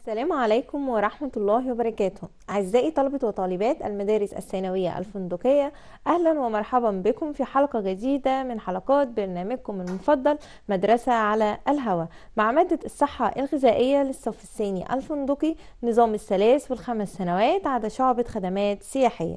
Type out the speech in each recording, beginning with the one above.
السلام عليكم ورحمة الله وبركاته أعزائي طلبة وطالبات المدارس الثانوية الفندقية أهلا ومرحبا بكم في حلقة جديدة من حلقات برنامجكم المفضل مدرسة على الهوى مع مادة الصحة الغذائية للصف الثاني الفندقي نظام الثلاث والخمس سنوات عدا شعبة خدمات سياحية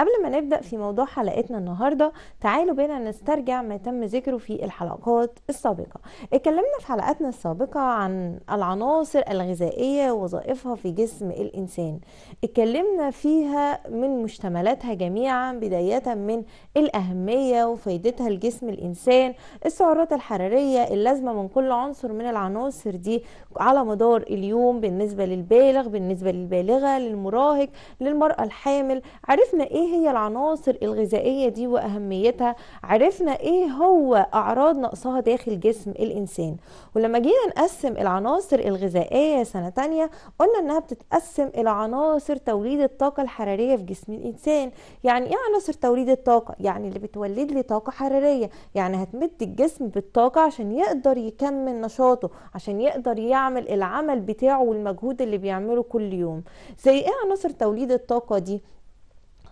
قبل ما نبدأ في موضوع حلقتنا النهاردة تعالوا بينا نسترجع ما تم ذكره في الحلقات السابقة اتكلمنا في حلقاتنا السابقة عن العناصر الغذائية وظائفها في جسم الإنسان اتكلمنا فيها من مشتملاتها جميعا بداية من الأهمية وفايدتها لجسم الإنسان السعرات الحرارية اللازمة من كل عنصر من العناصر دي على مدار اليوم بالنسبة للبالغ بالنسبة للبالغة للمراهق للمرأة الحامل عرفنا ايه هي العناصر الغذائية دي وأهميتها عرفنا إيه هو أعراض نقصها داخل جسم الإنسان ولما جينا نقسم العناصر الغذائية سنة تانية قلنا إنها بتتقسم إلى عناصر توليد الطاقة الحرارية في جسم الإنسان يعني إيه عناصر توليد الطاقة؟ يعني اللي بتولد لي طاقة حرارية يعني هتمد الجسم بالطاقة عشان يقدر يكمل نشاطه عشان يقدر يعمل العمل بتاعه والمجهود اللي بيعمله كل يوم زي إيه عناصر توليد الطاقة دي؟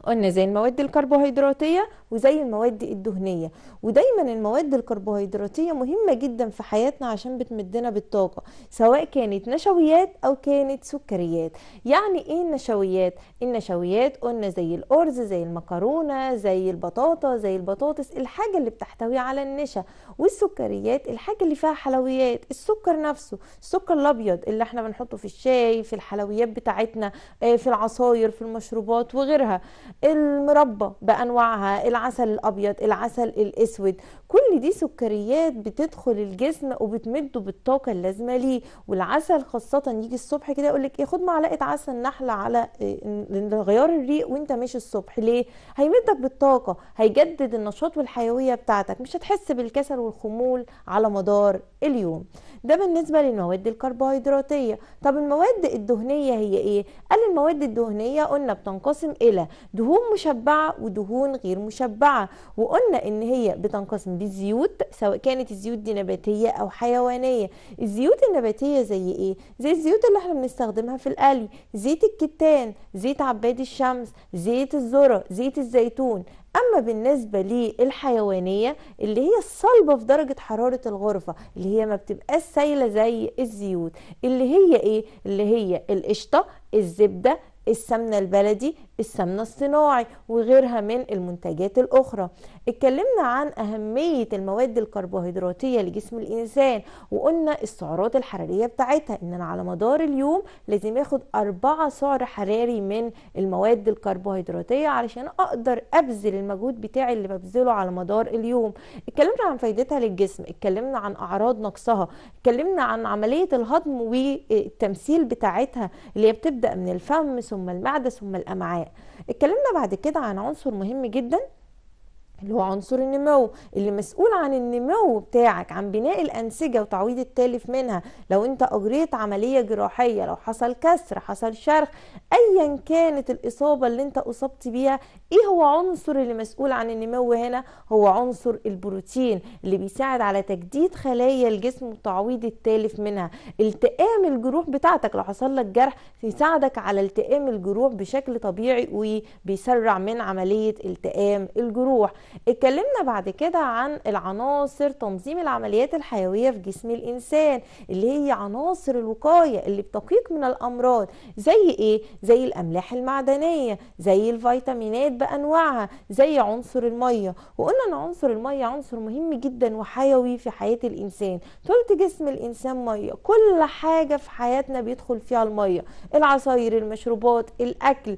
قلنا زي المواد الكربوهيدراتية وزي المواد الدهنيه ودايما المواد الكربوهيدراتيه مهمه جدا في حياتنا عشان بتمدنا بالطاقه سواء كانت نشويات او كانت سكريات يعني ايه النشويات النشويات قلنا زي الارز زي المكرونه زي البطاطا زي البطاطس الحاجه اللي بتحتوي على النشا والسكريات الحاجه اللي فيها حلويات السكر نفسه السكر الابيض اللي احنا بنحطه في الشاي في الحلويات بتاعتنا آه، في العصاير في المشروبات وغيرها المربى بانواعها العسل الابيض العسل الاسود كل دي سكريات بتدخل الجسم وبتمده بالطاقه اللازمه ليه والعسل خاصه يجي الصبح كده يقول لك إيه، خد معلقه عسل نحله على آه، غيار الريق وانت ماشي الصبح ليه هيمدك بالطاقه هيجدد النشاط والحيويه بتاعتك مش هتحس بالكسل والخمول على مدار اليوم ده بالنسبة للمواد الكربوهيدراتية طب المواد الدهنية هي ايه؟ قال المواد الدهنية قلنا بتنقسم الى دهون مشبعة ودهون غير مشبعة وقلنا ان هي بتنقسم بالزيوت سواء كانت الزيوت دي نباتية او حيوانية الزيوت النباتية زي ايه؟ زي الزيوت اللي احنا بنستخدمها في القلي زيت الكتان زيت عباد الشمس زيت الذرة زيت الزيتون اما بالنسبه للحيوانيه اللي هي الصلبه في درجه حراره الغرفه اللي هي ما بتبقاش سايله زي الزيوت اللي هي ايه اللي هي القشطه الزبده السمنه البلدي السمنة الصناعي وغيرها من المنتجات الأخرى اتكلمنا عن أهمية المواد الكربوهيدراتية لجسم الإنسان وقلنا السعرات الحرارية بتاعتها إن أنا على مدار اليوم لازم اخد أربعة سعر حراري من المواد الكربوهيدراتية علشان أقدر أبذل المجهود بتاعي اللي ببذله على مدار اليوم اتكلمنا عن فايدتها للجسم اتكلمنا عن أعراض نقصها اتكلمنا عن عملية الهضم والتمثيل بتاعتها اللي بتبدأ من الفم ثم المعدة ثم الأمعاء اتكلمنا بعد كده عن عنصر مهم جدا اللي هو عنصر النمو اللي مسؤول عن النمو بتاعك عن بناء الأنسجة وتعويض التالف منها لو انت أجريت عملية جراحية لو حصل كسر حصل شرخ أيا كانت الإصابة اللي انت أصبت بيها إيه هو عنصر اللي مسؤول عن النمو هنا هو عنصر البروتين اللي بيساعد على تجديد خلايا الجسم وتعويض التالف منها التئام الجروح بتاعتك لو حصل لك جرح بيساعدك على التئام الجروح بشكل طبيعي وبيسرع من عملية التئام الجروح اتكلمنا بعد كده عن العناصر تنظيم العمليات الحيوية في جسم الإنسان اللي هي عناصر الوقاية اللي بتقيك من الأمراض زي إيه؟ زي الأملاح المعدنية زي الفيتامينات بأنواعها زي عنصر المية وقلنا أن عنصر المية عنصر مهم جدا وحيوي في حياة الإنسان ثلث جسم الإنسان مية كل حاجة في حياتنا بيدخل فيها المية العصاير المشروبات الأكل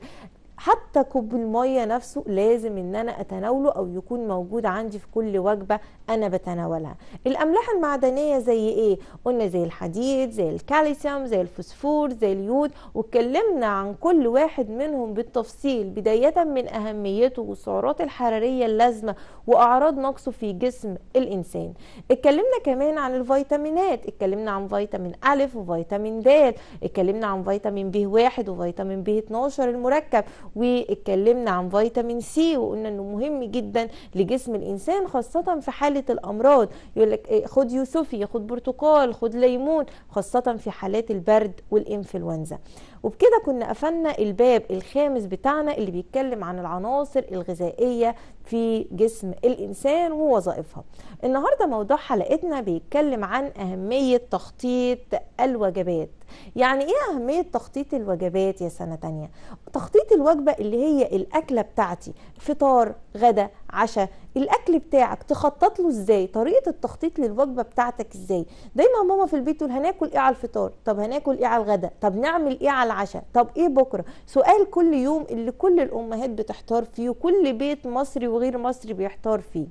حتى كوب المية نفسه لازم ان انا اتناوله او يكون موجود عندي في كل وجبة انا بتناولها الاملاح المعدنية زي ايه؟ قلنا زي الحديد زي الكالسيوم زي الفوسفور زي اليود واتكلمنا عن كل واحد منهم بالتفصيل بداية من اهميته والسعرات الحرارية اللازمة واعراض نقصه في جسم الانسان اتكلمنا كمان عن الفيتامينات اتكلمنا عن فيتامين الف وفيتامين د اتكلمنا عن فيتامين ب1 وفيتامين ب12 المركب واتكلمنا عن فيتامين سي وقلنا انه مهم جدا لجسم الانسان خاصه في حاله الامراض يقول لك إيه، خد يوسفي خد برتقال خد ليمون خاصه في حالات البرد والانفلونزا وبكده كنا قفلنا الباب الخامس بتاعنا اللي بيتكلم عن العناصر الغذائيه في جسم الانسان ووظائفها النهارده موضوع حلقتنا بيتكلم عن اهميه تخطيط الوجبات يعني ايه اهميه تخطيط الوجبات يا سنه تانية تخطيط الوجبه اللي هي الاكله بتاعتي فطار غدا عشاء الاكل بتاعك تخطط له ازاي طريقه التخطيط للوجبه بتاعتك ازاي دايما ماما في البيت تقول هناكل ايه على الفطار طب هناكل ايه على الغداء طب نعمل ايه على العشاء طب ايه بكره سؤال كل يوم اللي كل الامهات بتحتار فيه وكل بيت مصري وغير مصري بيحتار فيه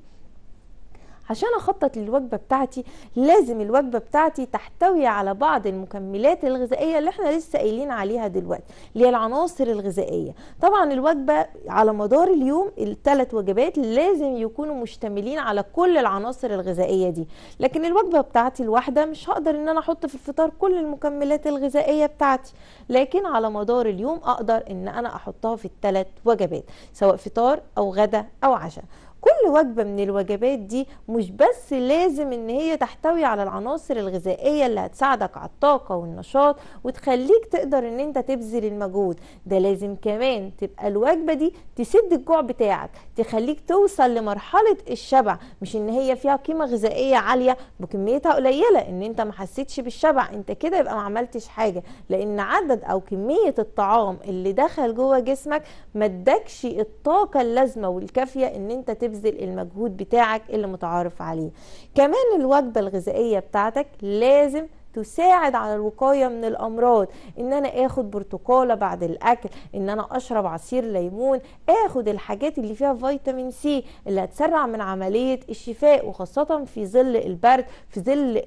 عشان اخطط للوجبه بتاعتي لازم الوجبه بتاعتي تحتوي على بعض المكملات الغذائيه اللي احنا لسه قايلين عليها دلوقتي اللي هي العناصر الغذائيه طبعا الوجبه على مدار اليوم الثلاث وجبات لازم يكونوا مشتملين على كل العناصر الغذائيه دي لكن الوجبه بتاعتي الواحده مش هقدر ان انا احط في الفطار كل المكملات الغذائيه بتاعتي لكن على مدار اليوم اقدر ان انا احطها في الثلاث وجبات سواء فطار او غدا او عشاء كل وجبه من الوجبات دي مش بس لازم ان هي تحتوي على العناصر الغذائيه اللي هتساعدك على الطاقه والنشاط وتخليك تقدر ان انت تبذل المجهود ده لازم كمان تبقى الوجبه دي تسد الجوع بتاعك تخليك توصل لمرحله الشبع مش ان هي فيها قيمه غذائيه عاليه بكميتها قليله ان انت ما حسيتش بالشبع انت كده يبقى ما عملتش حاجه لان عدد او كميه الطعام اللي دخل جوه جسمك ما ادكش الطاقه اللازمه والكافيه ان انت تبذل تبذل المجهود بتاعك اللي متعارف عليه كمان الوجبة الغذائية بتاعتك لازم تساعد على الوقايه من الامراض ان انا اخد برتقاله بعد الاكل ان انا اشرب عصير ليمون اخد الحاجات اللي فيها فيتامين سي اللي هتسرع من عمليه الشفاء وخاصه في ظل البرد في ظل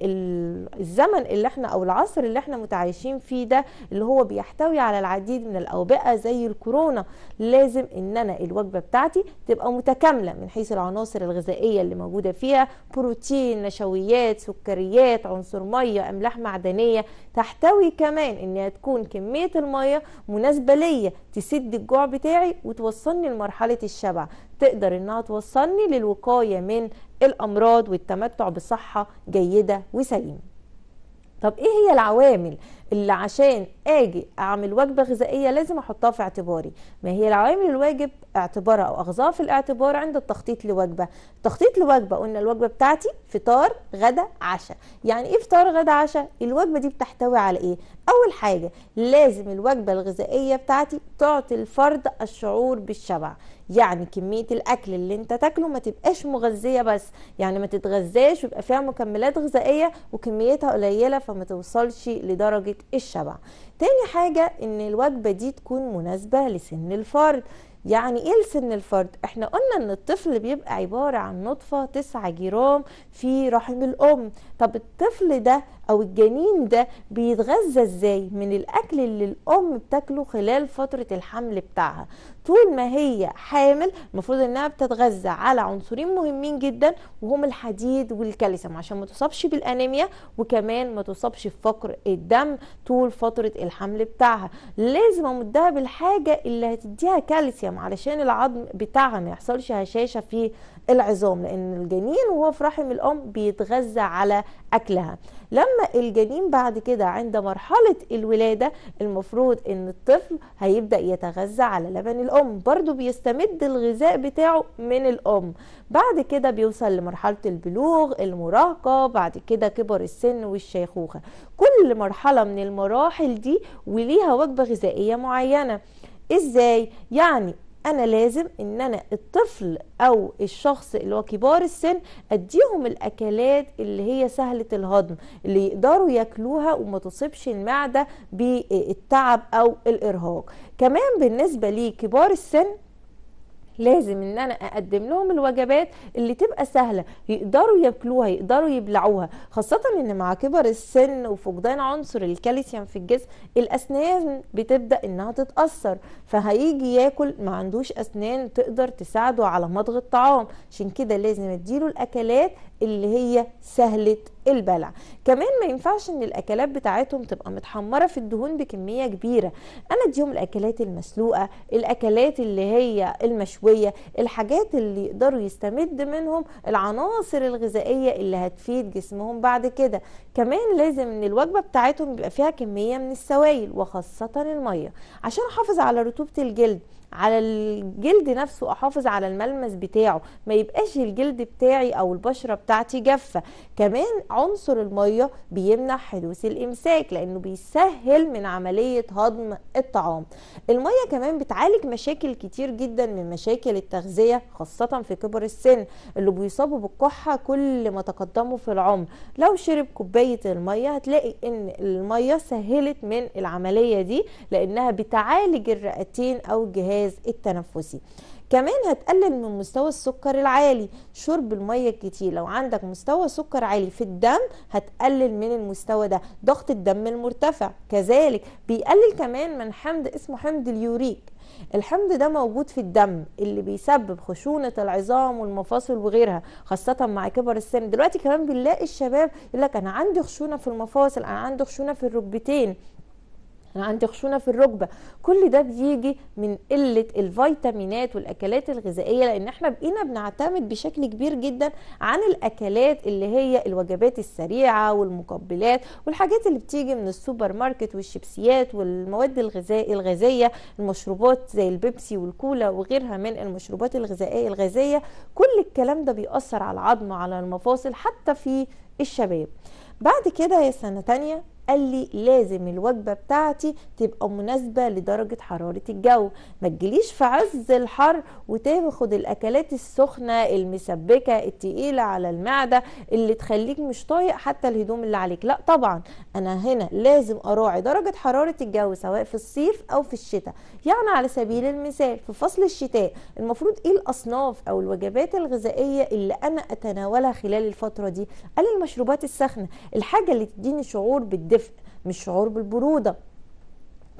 الزمن اللي احنا او العصر اللي احنا متعايشين فيه ده اللي هو بيحتوي على العديد من الاوبئه زي الكورونا لازم ان انا الوجبه بتاعتي تبقى متكامله من حيث العناصر الغذائيه اللي موجوده فيها بروتين نشويات سكريات عنصر ميه املاح معدنيه تحتوي كمان انها تكون كميه الميه مناسبه ليا تسد الجوع بتاعي وتوصلني لمرحله الشبع تقدر انها توصلني للوقايه من الامراض والتمتع بصحه جيده وسليمه طب ايه هي العوامل اللي عشان اجي اعمل وجبه غذائيه لازم احطها في اعتباري ما هي العوامل الواجب اعتبارها او اخذها في الاعتبار عند التخطيط لوجبه تخطيط لوجبه قلنا الوجبه بتاعتي فطار غدا عشاء يعني ايه فطار غدا عشاء الوجبه دي بتحتوي على ايه اول حاجه لازم الوجبه الغذائيه بتاعتي تعطي الفرد الشعور بالشبع يعني كميه الاكل اللي انت تاكله ما تبقاش مغذيه بس يعني ما تتغذاش ويبقى فيها مكملات غذائيه وكميتها قليله فما توصلش لدرجه الشبع تاني حاجة ان الوجبة دي تكون مناسبة لسن الفرد يعني ايه لسن الفرد احنا قلنا ان الطفل بيبقى عبارة عن نطفة 9 جرام في رحم الام طب الطفل ده او الجنين ده بيتغذى ازاي من الاكل اللي الام بتاكله خلال فترة الحمل بتاعها طول ما هي حامل المفروض انها بتتغذى على عنصرين مهمين جدا وهم الحديد والكالسيوم عشان ما تصابش بالانيميا وكمان ما تصابش بفقر الدم طول فترة الحمل بتاعها لازم امدها بالحاجة اللي هتديها كالسيوم الجام علشان العظم بتاعها ما يحصلش هشاشه في العظام لان الجنين وهو في رحم الام بيتغذى على اكلها لما الجنين بعد كده عند مرحله الولاده المفروض ان الطفل هيبدا يتغذى على لبن الام برده بيستمد الغذاء بتاعه من الام بعد كده بيوصل لمرحله البلوغ المراهقه بعد كده كبر السن والشيخوخه كل مرحله من المراحل دي وليها وجبه غذائيه معينه ازاي يعني انا لازم ان انا الطفل او الشخص اللي هو كبار السن اديهم الاكلات اللي هي سهله الهضم اللي يقدروا ياكلوها وما تصيبش المعده بالتعب او الارهاق كمان بالنسبه لكبار السن لازم ان انا اقدم لهم الوجبات اللي تبقى سهله يقدروا ياكلوها يقدروا يبلعوها خاصه ان مع كبر السن وفقدان عنصر الكالسيوم في الجسم الاسنان بتبدا انها تتاثر فهيجي ياكل ما عندوش اسنان تقدر تساعده على مضغ الطعام عشان كده لازم اديله الاكلات اللي هي سهله البلع كمان ما ينفعش ان الاكلات بتاعتهم تبقى متحمره في الدهون بكميه كبيره انا اديهم الاكلات المسلوقه الاكلات اللي هي المشويه الحاجات اللي يقدروا يستمد منهم العناصر الغذائيه اللي هتفيد جسمهم بعد كده كمان لازم ان الوجبه بتاعتهم يبقى فيها كميه من السوائل وخاصه الميه عشان احافظ على رطوبه الجلد على الجلد نفسه احافظ على الملمس بتاعه ما يبقاش الجلد بتاعي او البشره بتاعتي جافه كمان عنصر الميه بيمنع حدوث الامساك لانه بيسهل من عمليه هضم الطعام الميه كمان بتعالج مشاكل كتير جدا من مشاكل التغذيه خاصه في كبر السن اللي بيصابوا بالكحه كل ما تقدموا في العمر لو شرب كوبايه الميه هتلاقي ان الميه سهلت من العمليه دي لانها بتعالج الرئتين او الجهاز الجهاز التنفسي كمان هتقلل من مستوى السكر العالي شرب الميه كتير لو عندك مستوى سكر عالي في الدم هتقلل من المستوى ده ضغط الدم المرتفع كذلك بيقلل كمان من حمض اسمه حمض اليوريك الحمض ده موجود في الدم اللي بيسبب خشونة العظام والمفاصل وغيرها خاصة مع كبر السن دلوقتي كمان بنلاقي الشباب يقول لك أنا عندي خشونة في المفاصل أنا عندي خشونة في الركبتين انا عندي خشونه في الركبه كل ده بيجي من قله الفيتامينات والاكلات الغذائيه لان احنا بقينا بنعتمد بشكل كبير جدا عن الاكلات اللي هي الوجبات السريعه والمقبلات والحاجات اللي بتيجي من السوبر ماركت والشيبسيات والمواد الغذائيه الغازيه المشروبات زي البيبسي والكولا وغيرها من المشروبات الغذائيه الغازيه كل الكلام ده بيأثر على العظم على المفاصل حتى في الشباب بعد كده يا سنه تانية قال لي لازم الوجبه بتاعتي تبقى مناسبه لدرجه حراره الجو ما تجليش في عز الحر وتاخد الاكلات السخنه المسبكه التقيله على المعده اللي تخليك مش طايق حتى الهدوم اللي عليك لا طبعا انا هنا لازم اراعي درجه حراره الجو سواء في الصيف او في الشتاء يعني على سبيل المثال في فصل الشتاء المفروض ايه الاصناف او الوجبات الغذائيه اللي انا اتناولها خلال الفتره دي قال المشروبات السخنة الحاجه اللي تديني شعور بالد الدفء مش شعور بالبروده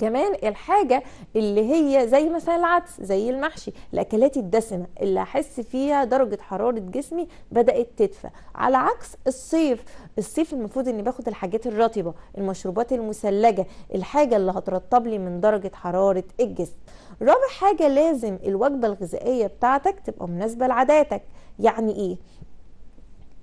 كمان الحاجه اللي هي زي مثلا العدس زي المحشي الاكلات الدسمه اللي احس فيها درجه حراره جسمي بدات تدفى على عكس الصيف الصيف المفروض اني باخد الحاجات الرطبه المشروبات المثلجه الحاجه اللي هترطب لي من درجه حراره الجسم رابع حاجه لازم الوجبه الغذائيه بتاعتك تبقى مناسبه لعاداتك يعني ايه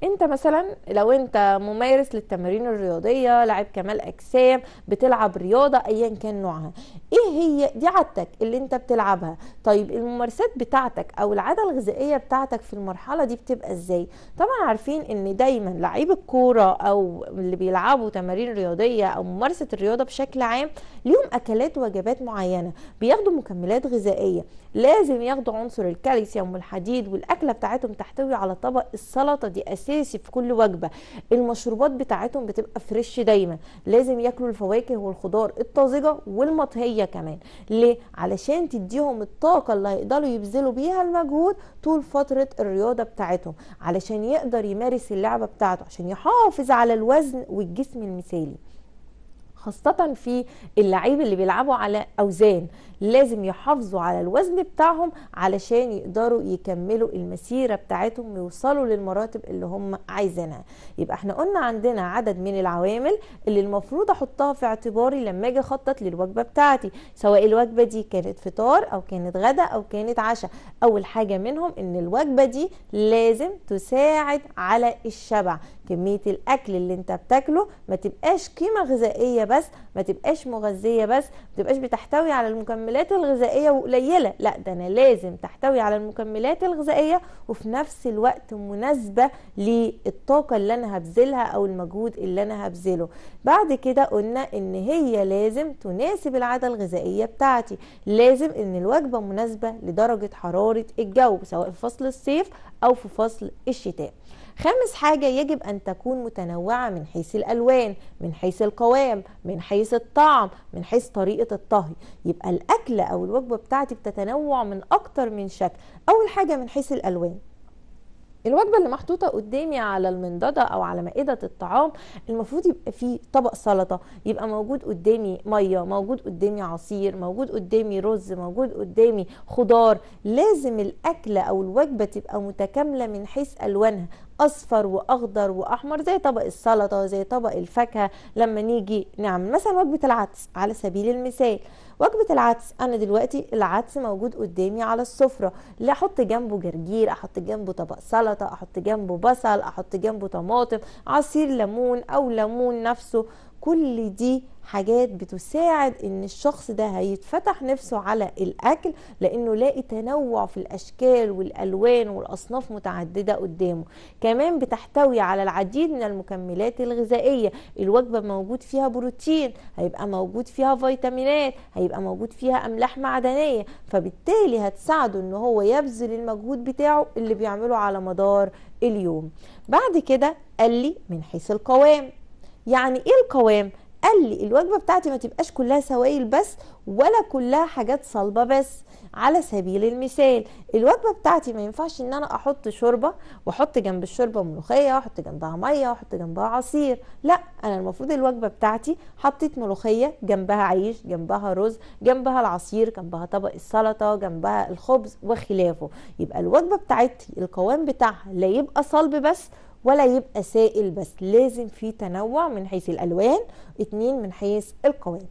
انت مثلا لو انت ممارس للتمارين الرياضيه لاعب كمال اجسام بتلعب رياضه ايا كان نوعها ايه هي دي عادتك اللي انت بتلعبها طيب الممارسات بتاعتك او العاده الغذائيه بتاعتك في المرحله دي بتبقى ازاي طبعا عارفين ان دايما لعيب الكوره او اللي بيلعبوا تمارين رياضيه او ممارسه الرياضه بشكل عام ليهم اكلات وجبات معينه بياخدوا مكملات غذائيه لازم ياخدوا عنصر الكالسيوم والحديد والاكله بتاعتهم تحتوي على طبق السلطه دي اساسي في كل وجبه المشروبات بتاعتهم بتبقى فريش دايما لازم ياكلوا الفواكه والخضار الطازجه والمطهيه كمان ليه علشان تديهم الطاقه اللي هيقدروا يبذلوا بيها المجهود طول فتره الرياضه بتاعتهم علشان يقدر يمارس اللعبه بتاعته عشان يحافظ على الوزن والجسم المثالي خاصة في اللعيب اللي بيلعبوا على أوزان لازم يحافظوا على الوزن بتاعهم علشان يقدروا يكملوا المسيرة بتاعتهم ويوصلوا للمراتب اللي هم عايزينها يبقى احنا قلنا عندنا عدد من العوامل اللي المفروض احطها في اعتباري لما اجي اخطط للوجبة بتاعتي سواء الوجبة دي كانت فطار او كانت غدا او كانت عشاء اول حاجة منهم ان الوجبة دي لازم تساعد على الشبع كمية الاكل اللي انت بتاكله ما تبقاش قيمة غذائية بس ما تبقاش مغذيه بس ما تبقاش بتحتوي على المكملات الغذائيه وقليله لا ده انا لازم تحتوي على المكملات الغذائيه وفي نفس الوقت مناسبه للطاقه اللي انا هبذلها او المجهود اللي انا هبذله بعد كده قلنا ان هي لازم تناسب العاده الغذائيه بتاعتي لازم ان الوجبه مناسبه لدرجه حراره الجو سواء في فصل الصيف او في فصل الشتاء خامس حاجة يجب أن تكون متنوعة من حيث الألوان من حيث القوام من حيث الطعم من حيث طريقة الطهي يبقى الأكلة أو الوجبة بتاعتي بتتنوع من أكتر من شكل أول حاجة من حيث الألوان الوجبه اللي محطوطه قدامي على المنضده او على مائده الطعام المفروض يبقى فيه طبق سلطه يبقى موجود قدامي ميه موجود قدامي عصير موجود قدامي رز موجود قدامي خضار لازم الاكله او الوجبه تبقى متكامله من حيث الوانها اصفر واخضر واحمر زي طبق السلطه زي طبق الفاكهه لما نيجي نعمل مثلا وجبه العدس على سبيل المثال وجبه العدس انا دلوقتي العدس موجود قدامي على السفره لا احط جنبه جرجير احط جنبه طبق سلطه احط جنبه بصل احط جنبه طماطم عصير ليمون او ليمون نفسه كل دي حاجات بتساعد ان الشخص ده هيتفتح نفسه على الاكل لانه لاقي تنوع في الاشكال والالوان والاصناف متعدده قدامه كمان بتحتوي على العديد من المكملات الغذائيه الوجبه موجود فيها بروتين هيبقى موجود فيها فيتامينات هيبقى موجود فيها املاح معدنيه فبالتالي هتساعده ان هو يبذل المجهود بتاعه اللي بيعمله على مدار اليوم بعد كده قال لي من حيث القوام يعني ايه القوام قال لي الوجبه بتاعتي ما تبقاش كلها سوائل بس ولا كلها حاجات صلبه بس على سبيل المثال الوجبه بتاعتي ما ينفعش ان انا احط شوربه واحط جنب الشوربه ملوخيه واحط جنبها ميه واحط جنبها عصير لا انا المفروض الوجبه بتاعتي حطيت ملوخيه جنبها عيش جنبها رز جنبها العصير جنبها طبق السلطه جنبها الخبز وخلافه يبقى الوجبه بتاعتي القوام بتاعها لا يبقى صلب بس ولا يبقى سائل بس لازم في تنوع من حيث الالوان اتنين من حيث القوام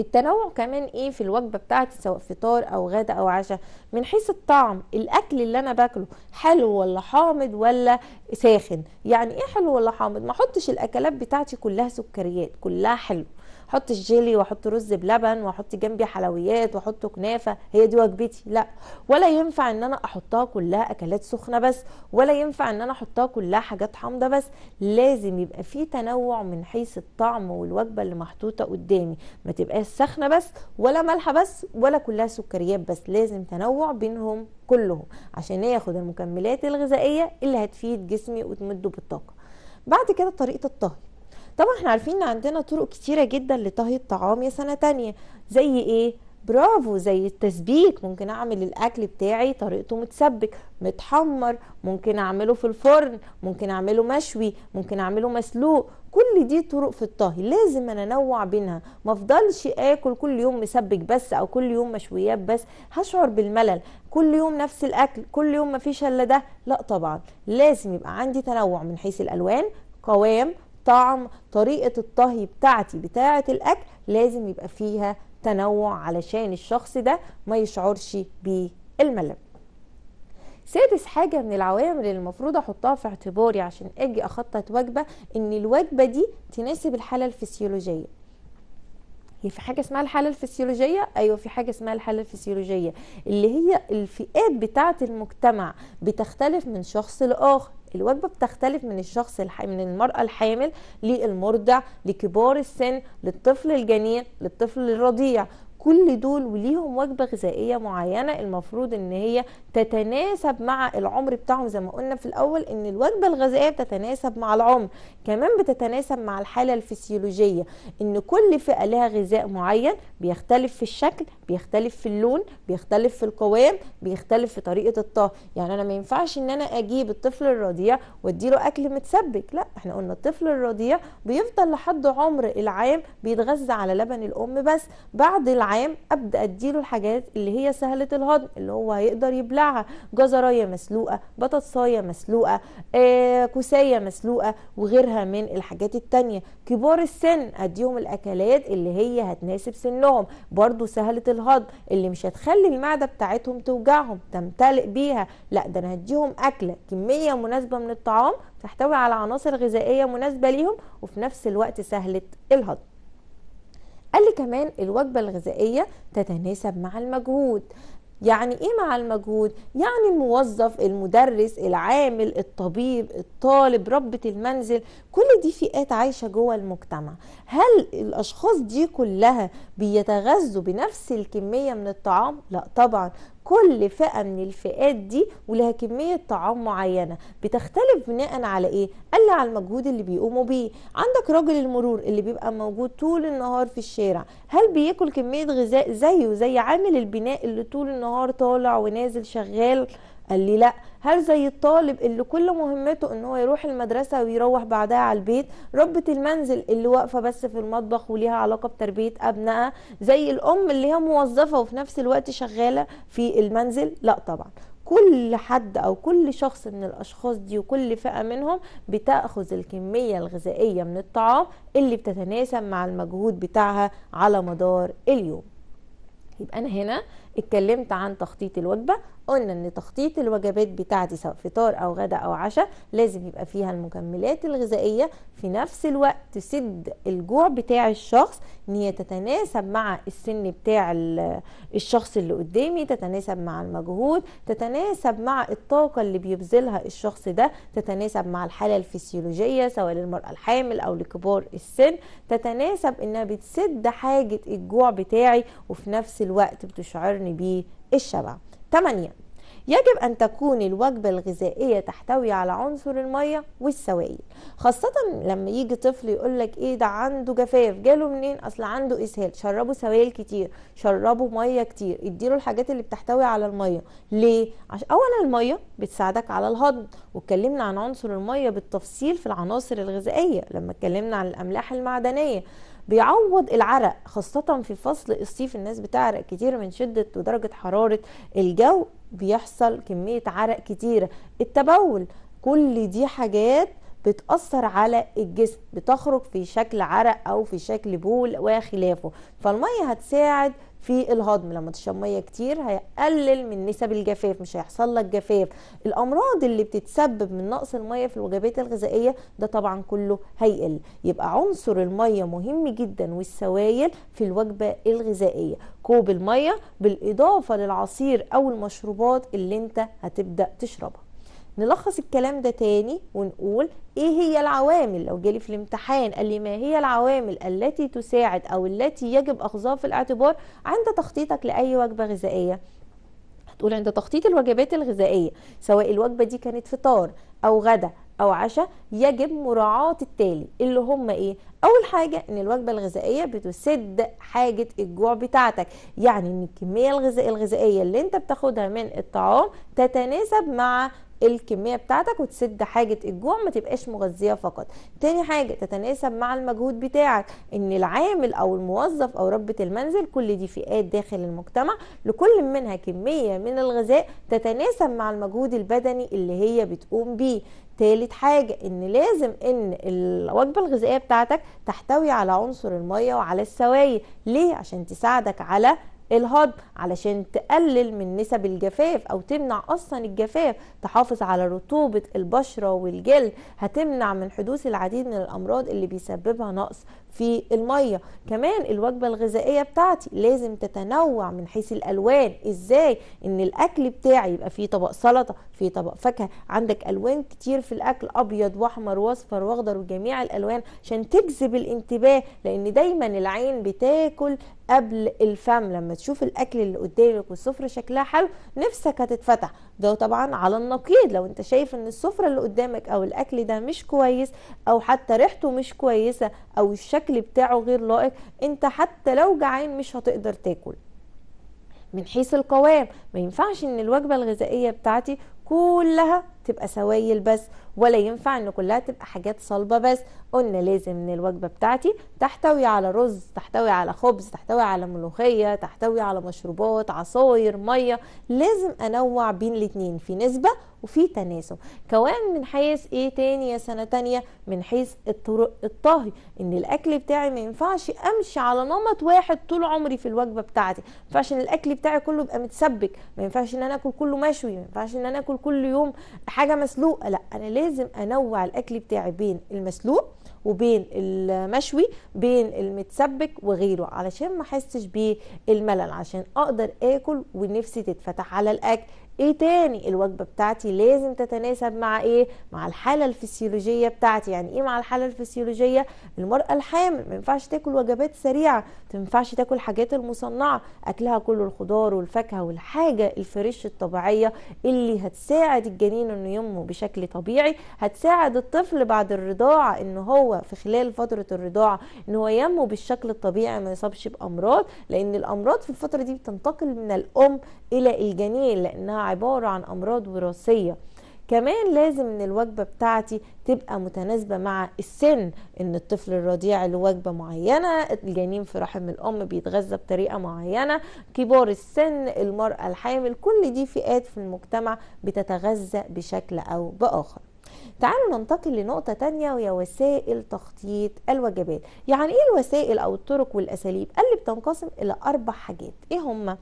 التنوع كمان ايه في الوجبه بتاعتي سواء فطار او غدا او عشاء من حيث الطعم الاكل اللي انا باكله حلو ولا حامض ولا ساخن يعني ايه حلو ولا حامض ما احطش الاكلات بتاعتي كلها سكريات كلها حلو احط الجيلي واحط رز بلبن واحط جنبي حلويات واحط كنافه هي دي وجبتي لا ولا ينفع ان انا احطها كلها اكلات سخنه بس ولا ينفع ان انا احطها كلها حاجات حامضه بس لازم يبقى في تنوع من حيث الطعم والوجبه اللي محطوطه قدامي ما تبقاش سخنه بس ولا مالحه بس ولا كلها سكريات بس لازم تنوع بينهم كلهم عشان ياخد المكملات الغذائيه اللي هتفيد جسمي وتمده بالطاقه بعد كده طريقه الطهي طبعا احنا عارفين ان عندنا طرق كتيرة جدا لطهي الطعام يا سنة تانية زي ايه برافو زي التسبيك ممكن اعمل الاكل بتاعي طريقته متسبك متحمر ممكن اعمله في الفرن ممكن اعمله مشوي ممكن اعمله مسلوق كل دي طرق في الطهي لازم انا انوع بينها ما افضلش اكل كل يوم مسبك بس او كل يوم مشويات بس هشعر بالملل كل يوم نفس الاكل كل يوم مفيش الا ده لا طبعا لازم يبقى عندي تنوع من حيث الالوان قوام طعم طريقة الطهي بتاعتي بتاعة الأكل لازم يبقى فيها تنوع علشان الشخص ده ما يشعرش بالملل سادس حاجة من العوامل اللي المفروض احطها في اعتباري عشان اجي اخطط وجبة ان الوجبة دي تناسب الحالة الفسيولوجية هي في حاجه اسمها الحاله الفسيولوجيه ايوه في حاجه اسمها الحاله الفسيولوجيه اللي هي الفئات بتاعه المجتمع بتختلف من شخص لاخر الوجبه بتختلف من الشخص الحي... من المراه الحامل للمرضع لكبار السن للطفل الجنين للطفل الرضيع كل دول وليهم وجبه غذائيه معينه المفروض ان هي تتناسب مع العمر بتاعهم زي ما قلنا في الاول ان الوجبه الغذائيه بتتناسب مع العمر كمان بتتناسب مع الحاله الفسيولوجيه ان كل فئه لها غذاء معين بيختلف في الشكل بيختلف في اللون بيختلف في القوام بيختلف في طريقه الطهي يعني انا ما ينفعش ان انا اجيب الطفل الرضيع واديله اكل متسبك لا احنا قلنا الطفل الرضيع بيفضل لحد عمر العام بيتغذى على لبن الام بس بعد العام عام ابدا اديله الحاجات اللي هي سهله الهضم اللي هو هيقدر يبلعها جزرايه مسلوقه بطاطسايه مسلوقه آه، كوسايه مسلوقه وغيرها من الحاجات التانية كبار السن اديهم الاكلات اللي هي هتناسب سنهم برده سهله الهضم اللي مش هتخلي المعده بتاعتهم توجعهم تمتلئ بيها لا ده انا هديهم اكله كميه مناسبه من الطعام تحتوي على عناصر غذائيه مناسبه ليهم وفي نفس الوقت سهله الهضم قال لي كمان الوجبة الغذائية تتناسب مع المجهود يعني ايه مع المجهود يعني الموظف المدرس العامل الطبيب الطالب ربة المنزل كل دي فئات عايشة جوه المجتمع هل الاشخاص دي كلها بيتغذوا بنفس الكمية من الطعام لا طبعا كل فئه من الفئات دي ولها كميه طعام معينه بتختلف بناء على ايه قال على المجهود اللي بيقوموا بيه عندك راجل المرور اللي بيبقى موجود طول النهار في الشارع هل بياكل كميه غذاء زيه زي عامل البناء اللي طول النهار طالع ونازل شغال قال لي لا هل زي الطالب اللي كل مهمته ان هو يروح المدرسه ويروح بعدها على البيت ربة المنزل اللي واقفه بس في المطبخ وليها علاقه بتربيه ابنائها زي الام اللي هي موظفه وفي نفس الوقت شغاله في المنزل لا طبعا كل حد او كل شخص من الاشخاص دي وكل فئه منهم بتاخذ الكميه الغذائيه من الطعام اللي بتتناسب مع المجهود بتاعها على مدار اليوم يبقى انا هنا اتكلمت عن تخطيط الوجبه قلنا ان تخطيط الوجبات بتاعتي سواء فطار او غدا او عشاء لازم يبقى فيها المكملات الغذائيه في نفس الوقت تسد الجوع بتاع الشخص ان هي تتناسب مع السن بتاع الشخص اللي قدامي تتناسب مع المجهود تتناسب مع الطاقه اللي بيبذلها الشخص ده تتناسب مع الحاله الفسيولوجيه سواء للمراه الحامل او لكبار السن تتناسب انها بتسد حاجه الجوع بتاعي وفي نفس الوقت بتشعرني به الشبع 8 يجب أن تكون الوجبة الغذائية تحتوي على عنصر المية والسوائل خاصة لما يجي طفل يقول لك إيه ده عنده جفاف جاله منين أصل عنده إسهال شربوا سوائل كتير شربوا مية كتير اديله الحاجات اللي بتحتوي على المية ليه؟ عشان أولا المية بتساعدك على الهضم واتكلمنا عن عنصر المية بالتفصيل في العناصر الغذائية لما اتكلمنا عن الأملاح المعدنية بيعوض العرق خاصة في فصل الصيف الناس بتعرق كتير من شدة ودرجة حرارة الجو بيحصل كمية عرق كتيرة التبول كل دي حاجات بتأثر على الجسم بتخرج في شكل عرق أو في شكل بول وخلافه فالمية هتساعد في الهضم لما تشرب ميه كتير هيقلل من نسب الجفاف مش هيحصل لك جفاف الامراض اللي بتتسبب من نقص الميه في الوجبات الغذائيه ده طبعا كله هيقل يبقى عنصر الميه مهم جدا والسوائل في الوجبه الغذائيه كوب الميه بالاضافه للعصير او المشروبات اللي انت هتبدا تشربها نلخص الكلام ده تاني ونقول ايه هي العوامل لو جالي في الامتحان قال لي ما هي العوامل التي تساعد او التي يجب اخذها في الاعتبار عند تخطيطك لاي وجبه غذائيه هتقول عند تخطيط الوجبات الغذائيه سواء الوجبه دي كانت فطار او غدا او عشاء يجب مراعاه التالي اللي هم ايه اول حاجه ان الوجبه الغذائيه بتسد حاجه الجوع بتاعتك يعني ان الكميه الغذائيه اللي انت بتاخدها من الطعام تتناسب مع الكميه بتاعتك وتسد حاجه الجوع ما تبقاش مغذيه فقط تاني حاجه تتناسب مع المجهود بتاعك ان العامل او الموظف او ربه المنزل كل دي فئات داخل المجتمع لكل منها كميه من الغذاء تتناسب مع المجهود البدني اللي هي بتقوم بيه تالت حاجة ان لازم ان الوجبة الغذائية بتاعتك تحتوي على عنصر المية وعلى السوائل ليه عشان تساعدك على الهضم علشان تقلل من نسب الجفاف او تمنع اصلا الجفاف تحافظ على رطوبه البشره والجلد هتمنع من حدوث العديد من الامراض اللي بيسببها نقص في الميه كمان الوجبه الغذائيه بتاعتي لازم تتنوع من حيث الالوان ازاي ان الاكل بتاعي يبقى فيه طبق سلطه فيه طبق فاكهه عندك الوان كتير في الاكل ابيض واحمر واصفر واخضر وجميع الالوان عشان تجذب الانتباه لان دايما العين بتاكل قبل الفم لما تشوف الاكل اللي قدامك والسفره شكلها حلو نفسك هتتفتح ده طبعا على النقيض لو انت شايف ان السفره اللي قدامك او الاكل ده مش كويس او حتى ريحته مش كويسه او الشكل الشكل بتاعه غير لائق انت حتى لو جعان مش هتقدر تاكل من حيث القوام ما ينفعش ان الوجبه الغذائيه بتاعتي كلها تبقى سوائل بس ولا ينفع ان كلها تبقى حاجات صلبه بس قلنا لازم ان الوجبه بتاعتي تحتوي على رز تحتوي على خبز تحتوي على ملوخيه تحتوي على مشروبات عصاير ميه لازم انوع بين الاتنين في نسبه وفي تناسب كمان من حيث ايه تاني يا سنه تانية من حيث الطرق الطهي ان الاكل بتاعي ما ينفعش امشي على نمط واحد طول عمري في الوجبه بتاعتي ما ينفعش ان الاكل بتاعي كله يبقى متسبك ما ينفعش ان انا اكل كله مشوي ما ينفعش ان انا اكل كل يوم حاجه مسلوقه لا انا لازم لازم انوع الاكل بتاعي بين المسلوق وبين المشوي بين المتسبك وغيره علشان ما احسش بالملل عشان اقدر اكل ونفسي تتفتح على الاكل ايه تاني الوجبه بتاعتي لازم تتناسب مع ايه مع الحاله الفسيولوجيه بتاعتي يعني ايه مع الحاله الفسيولوجيه المراه الحامل ما ينفعش تاكل وجبات سريعه ما ينفعش تاكل حاجات المصنعه اكلها كله الخضار والفاكهه والحاجه الفريش الطبيعيه اللي هتساعد الجنين انه ينمو بشكل طبيعي هتساعد الطفل بعد الرضاعه ان هو في خلال فتره الرضاعه ان هو ينمو بالشكل الطبيعي ما يصابش بامراض لان الامراض في الفتره دي بتنتقل من الام الى الجنين لانها عبارة عن أمراض وراثية كمان لازم ان الوجبه بتاعتي تبقى متناسبه مع السن ان الطفل الرضيع له وجبه معينه الجنين في رحم الام بيتغذى بطريقه معينه كبار السن المراه الحامل كل دي فئات في المجتمع بتتغذى بشكل او باخر تعالوا ننتقل لنقطة تانية وهي وسائل تخطيط الوجبات يعني ايه الوسائل او الطرق والاساليب اللي بتنقسم الى اربع حاجات ايه هما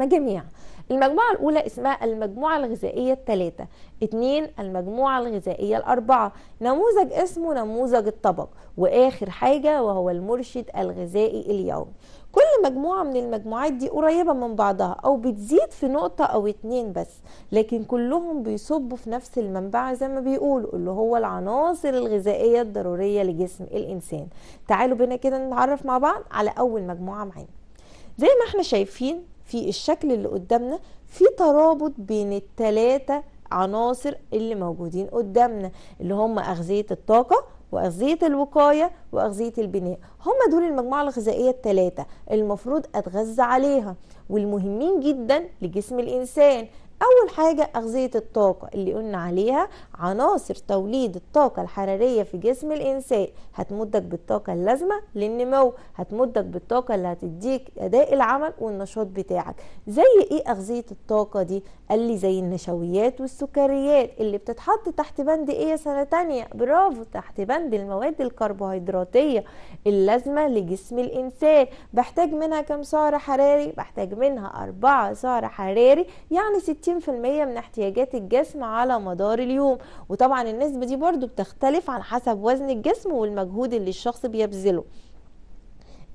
مجاميع المجموعة الأولى اسمها المجموعة الغذائية الثلاثة اتنين المجموعة الغذائية الأربعة نموذج اسمه نموذج الطبق وآخر حاجة وهو المرشد الغذائي اليوم كل مجموعة من المجموعات دي قريبة من بعضها أو بتزيد في نقطة أو اتنين بس لكن كلهم بيصبوا في نفس المنبع زي ما بيقولوا اللي هو العناصر الغذائية الضرورية لجسم الإنسان تعالوا بينا كده نتعرف مع بعض على أول مجموعة معانا زي ما احنا شايفين في الشكل اللي قدامنا في ترابط بين التلاتة عناصر اللي موجودين قدامنا اللي هم أغذية الطاقة وأغذية الوقاية وأغذية البناء هم دول المجموعة الغذائية التلاتة المفروض أتغذى عليها والمهمين جدا لجسم الإنسان اول حاجه اغذيه الطاقه اللي قلنا عليها عناصر توليد الطاقه الحراريه في جسم الانسان هتمدك بالطاقه اللازمه للنمو هتمدك بالطاقه اللي هتديك اداء العمل والنشاط بتاعك زي ايه اغذيه الطاقه دي قال لي زي النشويات والسكريات اللي بتتحط تحت بند ايه يا سنه تانية برافو تحت بند المواد الكربوهيدراتيه اللازمه لجسم الانسان بحتاج منها كم سعر حراري بحتاج منها أربعة سعر حراري يعني 60 60% من احتياجات الجسم على مدار اليوم وطبعا النسبة دي برضو بتختلف على حسب وزن الجسم والمجهود اللي الشخص بيبذله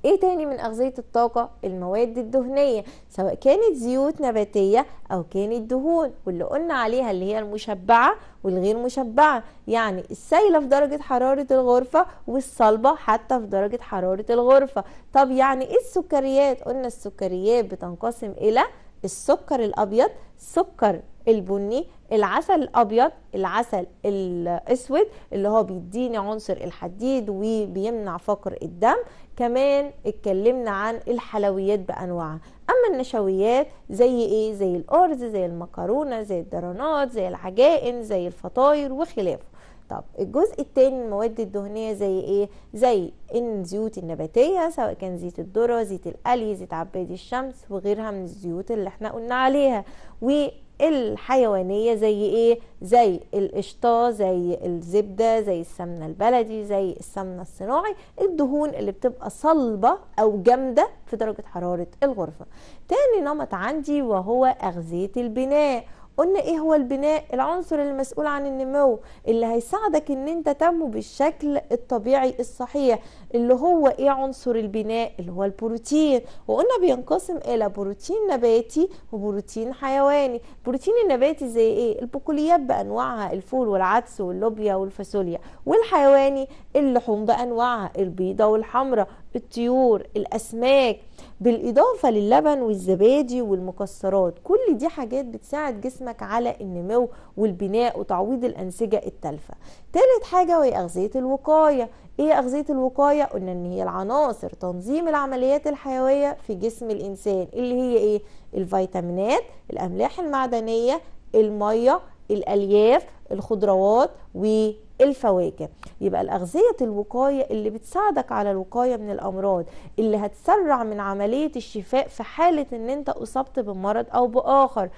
ايه تاني من اغذية الطاقة المواد الدهنية سواء كانت زيوت نباتية او كانت دهون واللي قلنا عليها اللي هي المشبعة والغير مشبعة يعني السائلة في درجة حرارة الغرفة والصلبة حتى في درجة حرارة الغرفة طب يعني ايه السكريات قلنا السكريات بتنقسم الى السكر الابيض السكر البني العسل الابيض العسل الاسود اللي هو بيديني عنصر الحديد وبيمنع فقر الدم كمان اتكلمنا عن الحلويات بانواعها اما النشويات زي ايه زي الارز زي المكرونه زي الدرانات زي العجائن زي الفطاير وخلافه طب الجزء التاني المواد الدهنيه زي ايه زي الزيوت النباتيه سواء كان زيت الذره زيت القلي زيت عباد الشمس وغيرها من الزيوت اللي احنا قلنا عليها والحيوانيه زي ايه زي القشطه زي الزبده زي السمنه البلدي زي السمنه الصناعي الدهون اللي بتبقى صلبه او جامده في درجه حراره الغرفه تاني نمط عندي وهو اغذيه البناء قلنا ايه هو البناء العنصر المسؤول عن النمو اللي هيساعدك ان انت تنمو بالشكل الطبيعي الصحيح اللي هو ايه عنصر البناء اللي هو البروتين وقلنا بينقسم الى بروتين نباتي وبروتين حيواني البروتين النباتي زي ايه البقوليات بانواعها الفول والعدس واللوبيا والفاصوليا والحيواني اللحوم بانواعها البيضه والحمراء الطيور الاسماك بالاضافه للبن والزبادي والمكسرات كل دي حاجات بتساعد جسمك على النمو والبناء وتعويض الانسجه التالفه تالت حاجه وهي اغذيه الوقايه ايه اغذيه الوقايه قلنا ان هي العناصر تنظيم العمليات الحيويه في جسم الانسان اللي هي ايه الفيتامينات الاملاح المعدنيه الميه الالياف الخضروات و الفواكه يبقى الأغذية الوقاية اللي بتساعدك على الوقاية من الأمراض اللي هتسرع من عملية الشفاء في حالة ان انت أصبت بمرض أو بآخر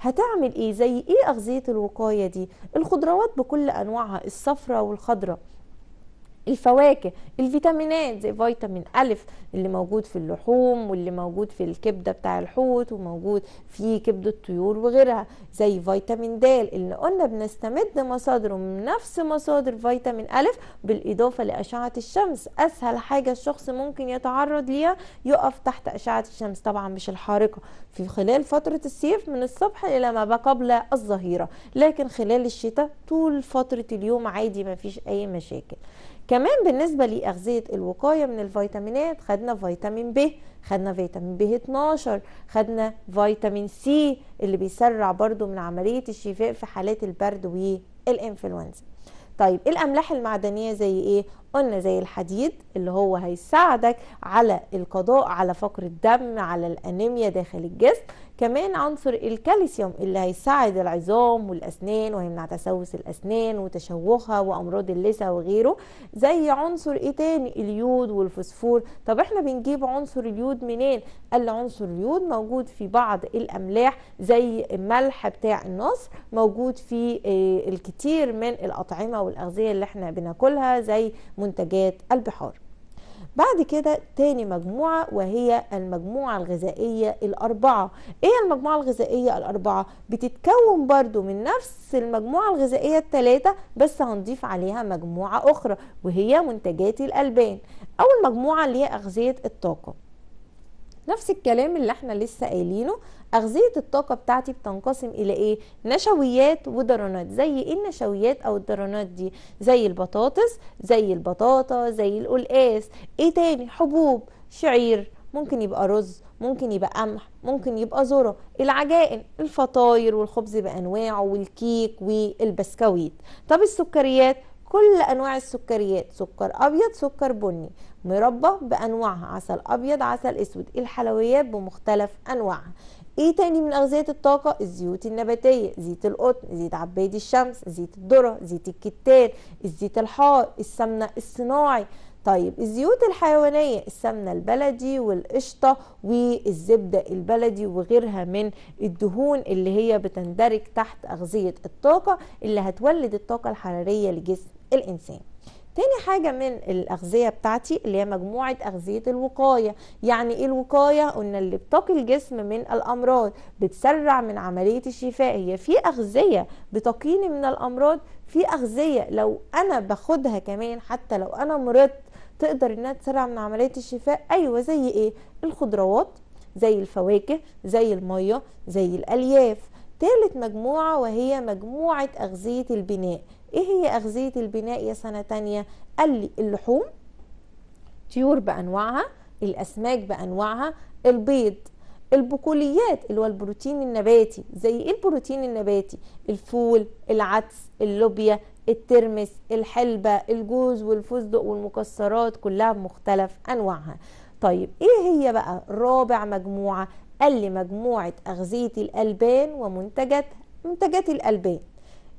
هتعمل ايه زي ايه أغذية الوقاية دي الخضروات بكل أنواعها الصفرة والخضرة الفواكه الفيتامينات زي فيتامين ألف اللي موجود في اللحوم واللي موجود في الكبدة بتاع الحوت وموجود في كبدة الطيور وغيرها زي فيتامين د اللي قلنا بنستمد مصادره من نفس مصادر فيتامين ألف بالإضافة لأشعة الشمس أسهل حاجة الشخص ممكن يتعرض ليها يقف تحت أشعة الشمس طبعا مش الحارقة في خلال فترة الصيف من الصبح إلى ما قبل الظهيرة لكن خلال الشتاء طول فترة اليوم عادي مفيش أي مشاكل كمان بالنسبه لاغذيه الوقايه من الفيتامينات خدنا فيتامين ب خدنا فيتامين ب 12 خدنا فيتامين سي اللي بيسرع برضو من عمليه الشفاء في حالات البرد والانفلونزا طيب إيه الاملاح المعدنيه زي ايه قلنا زي الحديد اللي هو هيساعدك على القضاء على فقر الدم على الانيميا داخل الجسم كمان عنصر الكالسيوم اللي هيساعد العظام والاسنان وهيمنع تسوس الاسنان وتشوهها وامراض اللثه وغيره زي عنصر ايه تاني اليود والفوسفور طب احنا بنجيب عنصر اليود منين قال عنصر اليود موجود في بعض الاملاح زي الملح بتاع النصر موجود في آه، الكتير من الاطعمه والاغذيه اللي احنا بناكلها زي منتجات البحار بعد كده تاني مجموعة وهي المجموعة الغذائية الأربعة إيه المجموعة الغذائية الأربعة؟ بتتكون برضو من نفس المجموعة الغذائية التلاتة بس هنضيف عليها مجموعة أخرى وهي منتجات الألبان أول مجموعة اللي هي أغذية الطاقة نفس الكلام اللي احنا لسه قايلينه اغذيه الطاقه بتاعتي بتنقسم الى ايه نشويات ودرونات زي ايه النشويات او الدرونات دي زي البطاطس زي البطاطا زي القلقاس ايه تاني حبوب شعير ممكن يبقى رز ممكن يبقى قمح ممكن يبقى ذره العجائن الفطاير والخبز بانواعه والكيك والبسكويت طب السكريات كل انواع السكريات سكر ابيض سكر بني مربى بانواعها عسل ابيض عسل اسود إيه الحلويات بمختلف انواعها ايه تاني من اغذيه الطاقه الزيوت النباتيه زيت القطن زيت عباد الشمس زيت الذره زيت الكتان الزيت الحار السمنه الصناعي طيب الزيوت الحيوانية السمنة البلدي والقشطة والزبدة البلدي وغيرها من الدهون اللي هي بتندرج تحت أغذية الطاقة اللي هتولد الطاقة الحرارية لجسم الإنسان تاني حاجة من الأغذية بتاعتي اللي هي مجموعة أغذية الوقاية يعني إيه الوقاية؟ قلنا اللي بتقي الجسم من الأمراض بتسرع من عملية الشفاء هي في أغذية بتقيني من الأمراض في أغذية لو أنا باخدها كمان حتى لو أنا مرضت تقدر إنها تسرع من عملية الشفاء أيوة زي إيه؟ الخضروات زي الفواكه زي المية زي الألياف تالت مجموعة وهي مجموعة أغذية البناء ايه هي اغذية البناء يا سنة تانية قال لي اللحوم طيور بانواعها الاسماك بانواعها البيض البقوليات اللي هو البروتين النباتي زي ايه البروتين النباتي الفول العدس اللوبيا الترمس الحلبة الجوز والفستق والمكسرات كلها بمختلف انواعها طيب ايه هي بقى رابع مجموعة قال لي مجموعة اغذية الالبان ومنتجات منتجات الالبان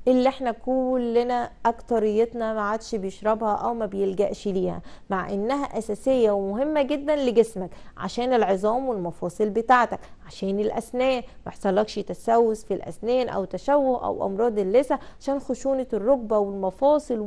اللي احنا كلنا اكتريتنا ما عادش بيشربها او ما بيلجاش ليها مع انها اساسيه ومهمه جدا لجسمك عشان العظام والمفاصل بتاعتك عشان الاسنان ما يحصلكش تسوس في الاسنان او تشوه او امراض اللثه عشان خشونه الركبه والمفاصل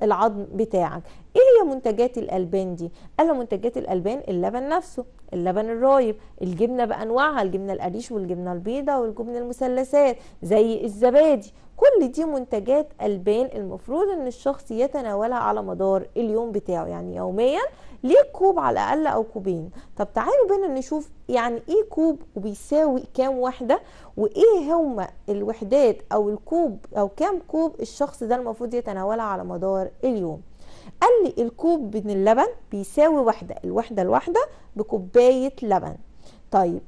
والعظم بتاعك ايه هي منتجات الالبان دي قال منتجات الالبان اللبن نفسه اللبن الرايب الجبنه بانواعها الجبنه القريش والجبنه البيضاء والجبن المثلثات زي الزبادي كل دي منتجات البان المفروض ان الشخص يتناولها على مدار اليوم بتاعه يعني يوميا ليه كوب على الاقل او كوبين طب تعالوا بينا نشوف يعني ايه كوب وبيساوي كام وحده وايه هما الوحدات او الكوب او كام كوب الشخص ده المفروض يتناولها على مدار اليوم قال لي الكوب من اللبن بيساوي واحده الوحده الواحده بكوبايه لبن طيب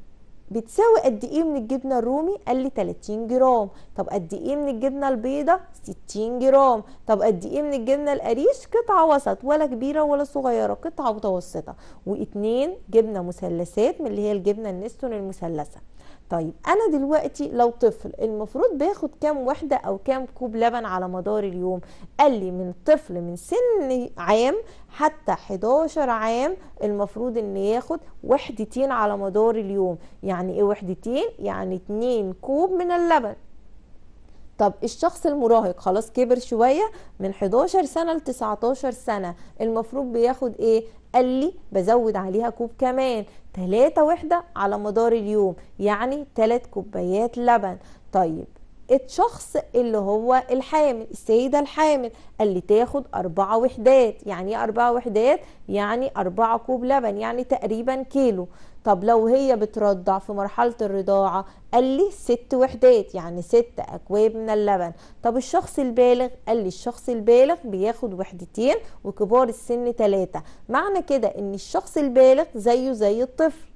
بتساوي قد ايه من الجبنه الرومي قال لي 30 جرام طب قد ايه من الجبنه البيضه 60 جرام طب قد ايه من الجبنه القريش قطعه وسط ولا كبيره ولا صغيره قطعه متوسطه واتنين جبنه مثلثات من اللي هي الجبنه النستون المثلثه طيب انا دلوقتي لو طفل المفروض باخد كام وحده او كام كوب لبن على مدار اليوم قال لي من طفل من سن عام حتى 11 عام المفروض ان ياخد وحدتين على مدار اليوم يعني ايه وحدتين يعني 2 كوب من اللبن طب الشخص المراهق خلاص كبر شويه من 11 سنه ل 19 سنه المفروض بياخد ايه قال لي بزود عليها كوب كمان ثلاثة وحدة على مدار اليوم يعني ثلاث كوبايات لبن طيب الشخص اللي هو الحامل السيدة الحامل قال لي تاخد أربعة وحدات يعني إيه أربعة وحدات يعني أربعة كوب لبن يعني تقريبا كيلو طب لو هي بترضع في مرحلة الرضاعة قال لي ست وحدات يعني ست أكواب من اللبن طب الشخص البالغ قال لي الشخص البالغ بياخد وحدتين وكبار السن تلاتة معنى كده إن الشخص البالغ زيه زي الطفل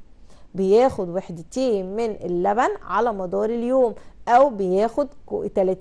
بياخد وحدتين من اللبن على مدار اليوم او بياخد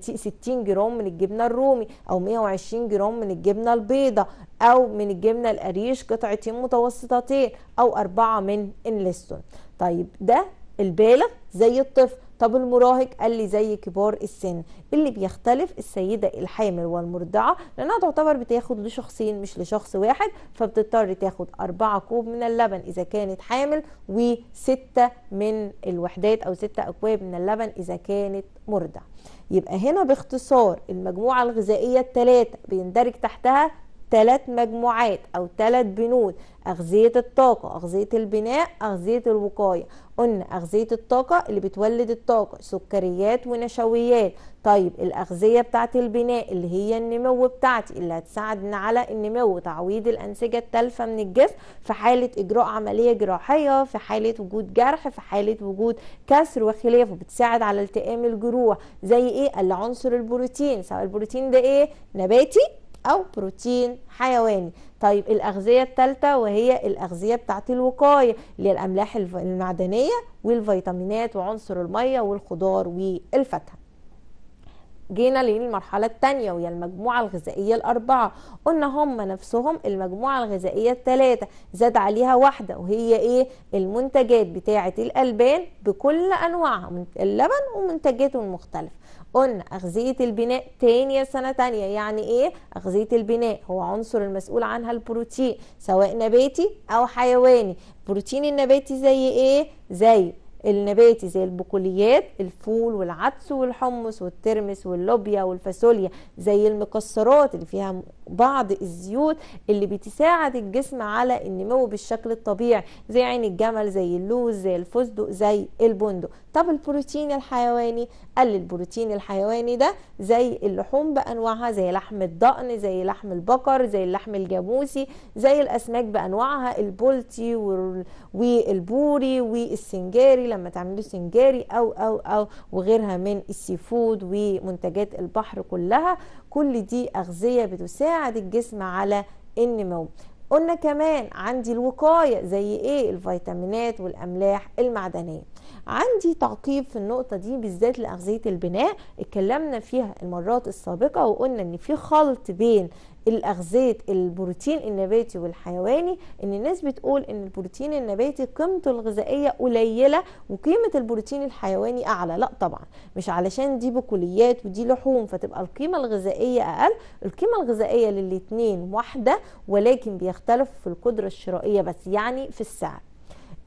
60 جرام من الجبنه الرومي او 120 جرام من الجبنه البيضاء او من الجبنه القريش قطعتين متوسطتين او اربعه من انلستون طيب ده البالغ زي الطفل طب المراهق قال لي زي كبار السن اللي بيختلف السيده الحامل والمرضعه لانها تعتبر بتاخد لشخصين مش لشخص واحد فبتضطر تاخد أربعة كوب من اللبن اذا كانت حامل وستة من الوحدات او ستة اكواب من اللبن اذا كانت مرضع يبقى هنا باختصار المجموعة الغذائية الثلاثة بيندرج تحتها ثلاث مجموعات أو ثلاث بنود أغذية الطاقة أغذية البناء أغذية الوقاية قلنا أغذية الطاقة اللي بتولد الطاقة سكريات ونشويات طيب الأغذية بتاعت البناء اللي هي النمو بتاعتي اللي هتساعدنا على النمو تعويض الأنسجة التالفة من الجسم في حالة إجراء عملية جراحية في حالة وجود جرح في حالة وجود كسر وخلافه بتساعد على التئام الجروح زي إيه العنصر البروتين سواء البروتين ده إيه نباتي أو بروتين حيواني طيب الأغذية الثالثة وهي الأغذية بتاعت الوقاية اللي هي الأملاح المعدنية والفيتامينات وعنصر المية والخضار والفاكهة جينا للمرحلة الثانية وهي المجموعة الغذائية الأربعة قلنا هم نفسهم المجموعة الغذائية الثلاثة زاد عليها واحدة وهي إيه المنتجات بتاعة الألبان بكل أنواعها اللبن ومنتجاته المختلفة قلنا أغذية البناء تانية سنة تانية يعني إيه أغذية البناء هو عنصر المسؤول عنها البروتين سواء نباتي أو حيواني البروتين النباتي زي إيه زي النباتي زي البقوليات الفول والعدس والحمص والترمس واللوبيا والفاصوليا زي المكسرات اللي فيها بعض الزيوت اللي بتساعد الجسم على النمو بالشكل الطبيعي زي عين الجمل زي اللوز زي الفستق زي البندق طب البروتين الحيواني قلل البروتين الحيواني ده زي اللحوم بانواعها زي لحم الضأن زي لحم البقر زي اللحم الجاموسي زي الاسماك بانواعها البلطي والبوري والسنجاري لما تعملوا سنجاري او او او وغيرها من السي فود ومنتجات البحر كلها كل دي اغذيه بتساعد بتساعد الجسم على النمو قلنا كمان عندي الوقايه زي ايه الفيتامينات والاملاح المعدنيه عندي تعقيب في النقطه دي بالذات لاغذيه البناء اتكلمنا فيها المرات السابقه وقلنا ان في خلط بين الاغذيه البروتين النباتي والحيواني ان الناس بتقول ان البروتين النباتي قيمته الغذائيه قليله وقيمه البروتين الحيواني اعلى لا طبعا مش علشان دي بكليات ودي لحوم فتبقى القيمه الغذائيه اقل القيمه الغذائيه للاثنين واحده ولكن بيختلف في القدره الشرائيه بس يعني في السعر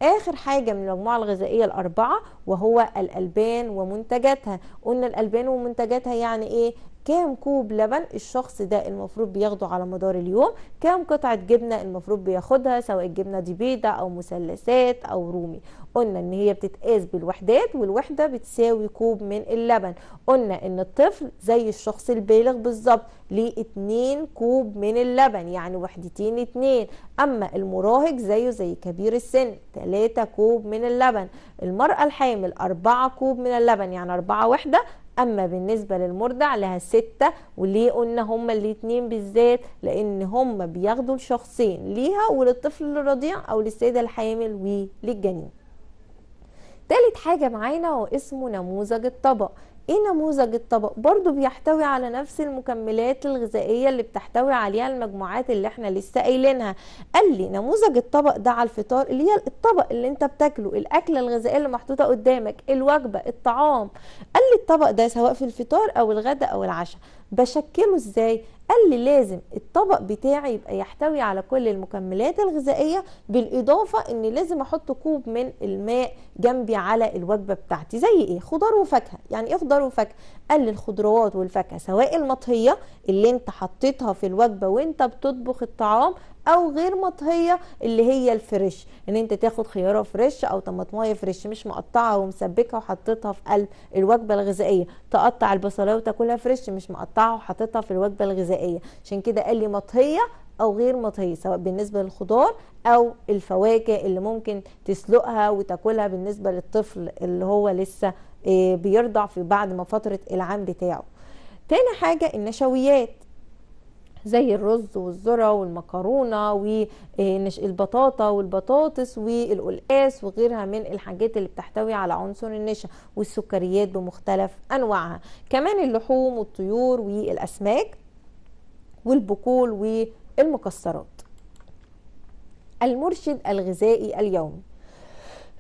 اخر حاجه من المجموعه الغذائيه الاربعه وهو الالبان ومنتجاتها قلنا الالبان ومنتجاتها يعني ايه كام كوب لبن الشخص ده المفروض بياخده على مدار اليوم كام قطعه جبنه المفروض بياخدها سواء الجبنه دي بيضه او مثلثات او رومي قلنا ان هي بتتقاس بالوحدات والوحده بتساوي كوب من اللبن قلنا ان الطفل زي الشخص البالغ بالظبط ليه 2 كوب من اللبن يعني وحدتين 2 اما المراهق زيه زي كبير السن 3 كوب من اللبن المراه الحامل 4 كوب من اللبن يعني 4 وحده اما بالنسبه للمرضع لها سته وليه قلنا هما الاتنين بالذات لان هما بياخدوا الشخصين ليها وللطفل الرضيع او للسيده الحامل وللجنين تالت حاجه معانا واسمه نموذج الطبق ايه نموذج الطبق برضو بيحتوي على نفس المكملات الغذائيه اللي بتحتوي عليها المجموعات اللي احنا لسه قايلينها قال لي نموذج الطبق ده على الفطار اللي هي الطبق اللي انت بتاكله الاكله الغذائيه اللي محطوطه قدامك الوجبه الطعام قال لي الطبق ده سواء في الفطار او الغداء او العشاء بشكله ازاي قال لي لازم الطبق بتاعي يبقى يحتوي على كل المكملات الغذائيه بالاضافه ان لازم احط كوب من الماء جنبي على الوجبه بتاعتي زي ايه خضار وفاكهه يعني ايه خضار وفاكهه قال لي الخضروات والفاكهه سواء المطهيه اللي انت حطيتها في الوجبه وانت بتطبخ الطعام او غير مطهيه اللي هي الفريش ان انت تاخد خياره فريش او طماطمايه فريش مش مقطعه ومسبكه وحطيتها في قلب الوجبه الغذائيه تقطع البصلايه وتاكلها فريش مش مقطعه وحطيتها في الوجبه الغذائيه عشان كده قال لي مطهيه او غير مطهيه سواء بالنسبه للخضار او الفواكه اللي ممكن تسلقها وتاكلها بالنسبه للطفل اللي هو لسه آه، بيرضع في بعد ما فتره العام بتاعه تاني حاجه النشويات زي الرز والذره والمكرونه والبطاطا آه، والبطاطس والقلقاس وغيرها من الحاجات اللي بتحتوي على عنصر النشا والسكريات بمختلف انواعها كمان اللحوم والطيور والاسماك والبقول والمكسرات المرشد الغذائي اليومي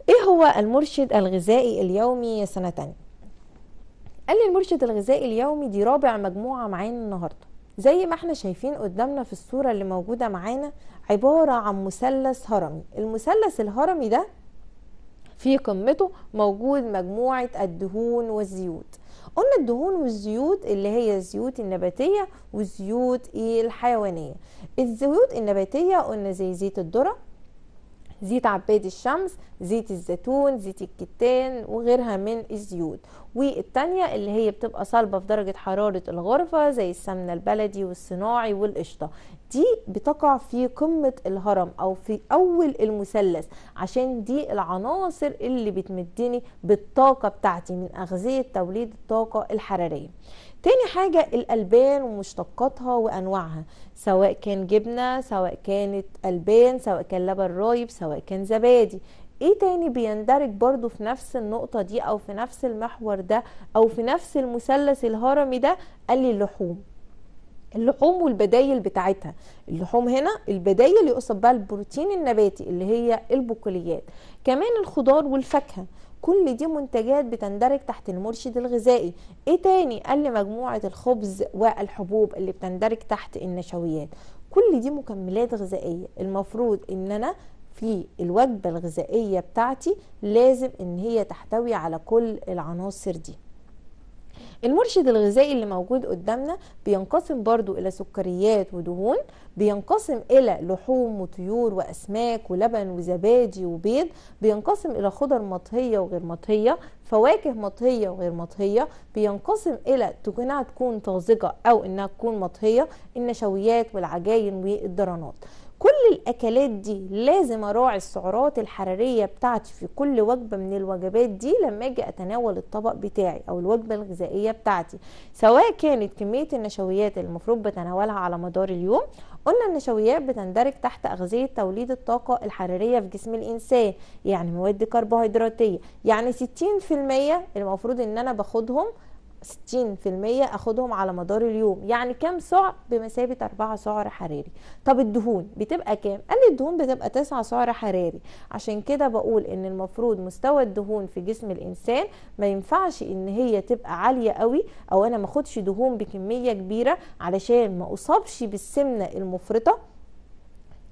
ايه هو المرشد الغذائي اليومي يا سنة تانية قال لي المرشد الغذائي اليومي دي رابع مجموعة معانا النهاردة زي ما احنا شايفين قدامنا في الصورة اللي موجودة معانا عبارة عن مثلث هرمي المثلث الهرمي ده في قمته موجود مجموعة الدهون والزيوت قلنا الدهون والزيوت اللي هي الزيوت النباتية والزيوت الحيوانية الزيوت النباتية قلنا زي زيت الذرة زيت عباد الشمس زيت الزيتون زيت الكتان وغيرها من الزيوت والتانية اللي هي بتبقى صلبة في درجة حرارة الغرفة زي السمنة البلدي والصناعي والقشطة دي بتقع في قمة الهرم أو في أول المثلث عشان دي العناصر اللي بتمدني بالطاقة بتاعتي من أغذية توليد الطاقة الحرارية تاني حاجة الألبان ومشتقاتها وأنواعها سواء كان جبنة سواء كانت ألبان سواء كان لبن رايب سواء كان زبادي ايه تاني بيندرج برضو في نفس النقطة دي او في نفس المحور ده او في نفس المثلث الهرمي ده قال لي اللحوم اللحوم والبدايل بتاعتها اللحوم هنا البدايل يقصد بها البروتين النباتي اللي هي البقوليات كمان الخضار والفاكهه كل دي منتجات بتندرج تحت المرشد الغذائي ايه تاني قال لي مجموعه الخبز والحبوب اللي بتندرج تحت النشويات كل دي مكملات غذائيه المفروض ان انا في الوجبه الغذائيه بتاعتي لازم ان هي تحتوي على كل العناصر دي المرشد الغذائي اللي موجود قدامنا بينقسم برضو الى سكريات ودهون بينقسم الى لحوم وطيور واسماك ولبن وزبادي وبيض بينقسم الى خضر مطهيه وغير مطهيه فواكه مطهيه وغير مطهيه بينقسم الى انها تكون طازجه او انها تكون مطهيه النشويات والعجاين والدرانات كل الاكلات دي لازم اراعي السعرات الحراريه بتاعتي في كل وجبه من الوجبات دي لما اجي اتناول الطبق بتاعي او الوجبه الغذائيه بتاعتي سواء كانت كميه النشويات اللي المفروض بتناولها على مدار اليوم قلنا النشويات بتندرج تحت أغذية توليد الطاقة الحرارية في جسم الإنسان يعني مواد كربوهيدراتية يعني 60% المفروض إن أنا باخدهم 60% اخدهم على مدار اليوم يعني كام سعر بمثابه 4 سعر حراري طب الدهون بتبقى كام قال لي الدهون بتبقى 9 سعر حراري عشان كده بقول ان المفروض مستوى الدهون في جسم الانسان ما ينفعش ان هي تبقى عاليه قوي او انا ما اخدش دهون بكميه كبيره علشان ما اصابش بالسمنه المفرطه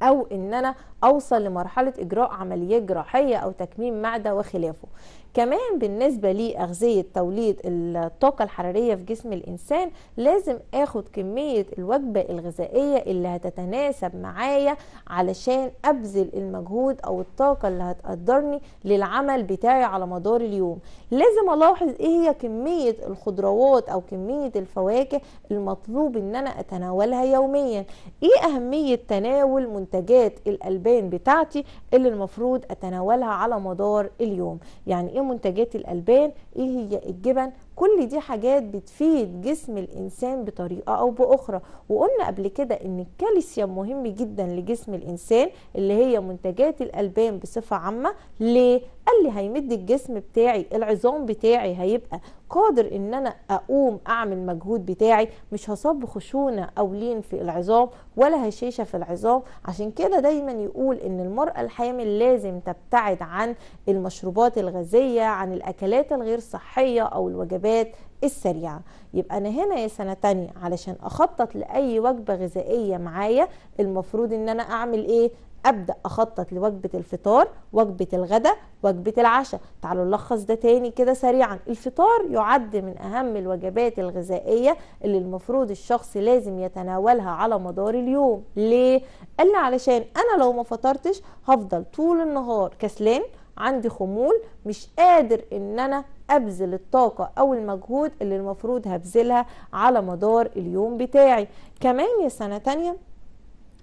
او ان انا اوصل لمرحله اجراء عمليات جراحيه او تكميم معده وخلافه كمان بالنسبه لاغذيه توليد الطاقه الحراريه في جسم الانسان لازم اخد كميه الوجبه الغذائيه اللي هتتناسب معايا علشان ابذل المجهود او الطاقه اللي هتقدرني للعمل بتاعي على مدار اليوم لازم الاحظ ايه هي كميه الخضروات او كميه الفواكه المطلوب ان انا اتناولها يوميا ايه اهميه تناول منتجات الالبان بتاعتي اللي المفروض اتناولها على مدار اليوم يعني ايه ايه منتجات الالبان ايه هي الجبن كل دي حاجات بتفيد جسم الانسان بطريقه او باخرى وقلنا قبل كده ان الكالسيوم مهم جدا لجسم الانسان اللي هي منتجات الالبان بصفه عامه ليه قال لي هيمد الجسم بتاعي العظام بتاعي هيبقى قادر ان انا اقوم اعمل مجهود بتاعي مش هصب خشونه او لين في العظام ولا هشيشه في العظام عشان كده دايما يقول ان المراه الحامل لازم تبتعد عن المشروبات الغازيه عن الاكلات الغير صحيه او الوجبات السريعة يبقى أنا هنا يا سنة تانية علشان أخطط لأي وجبة غذائية معايا المفروض إن أنا أعمل إيه ابدا اخطط لوجبه الفطار وجبه الغداء وجبه العشاء تعالوا نلخص ده تاني كده سريعا الفطار يعد من اهم الوجبات الغذائيه اللي المفروض الشخص لازم يتناولها على مدار اليوم ليه قال لي علشان انا لو ما فطرتش هفضل طول النهار كسلان عندي خمول مش قادر ان انا ابذل الطاقة او المجهود اللي المفروض هبذلها على مدار اليوم بتاعي كمان يا سنة تانية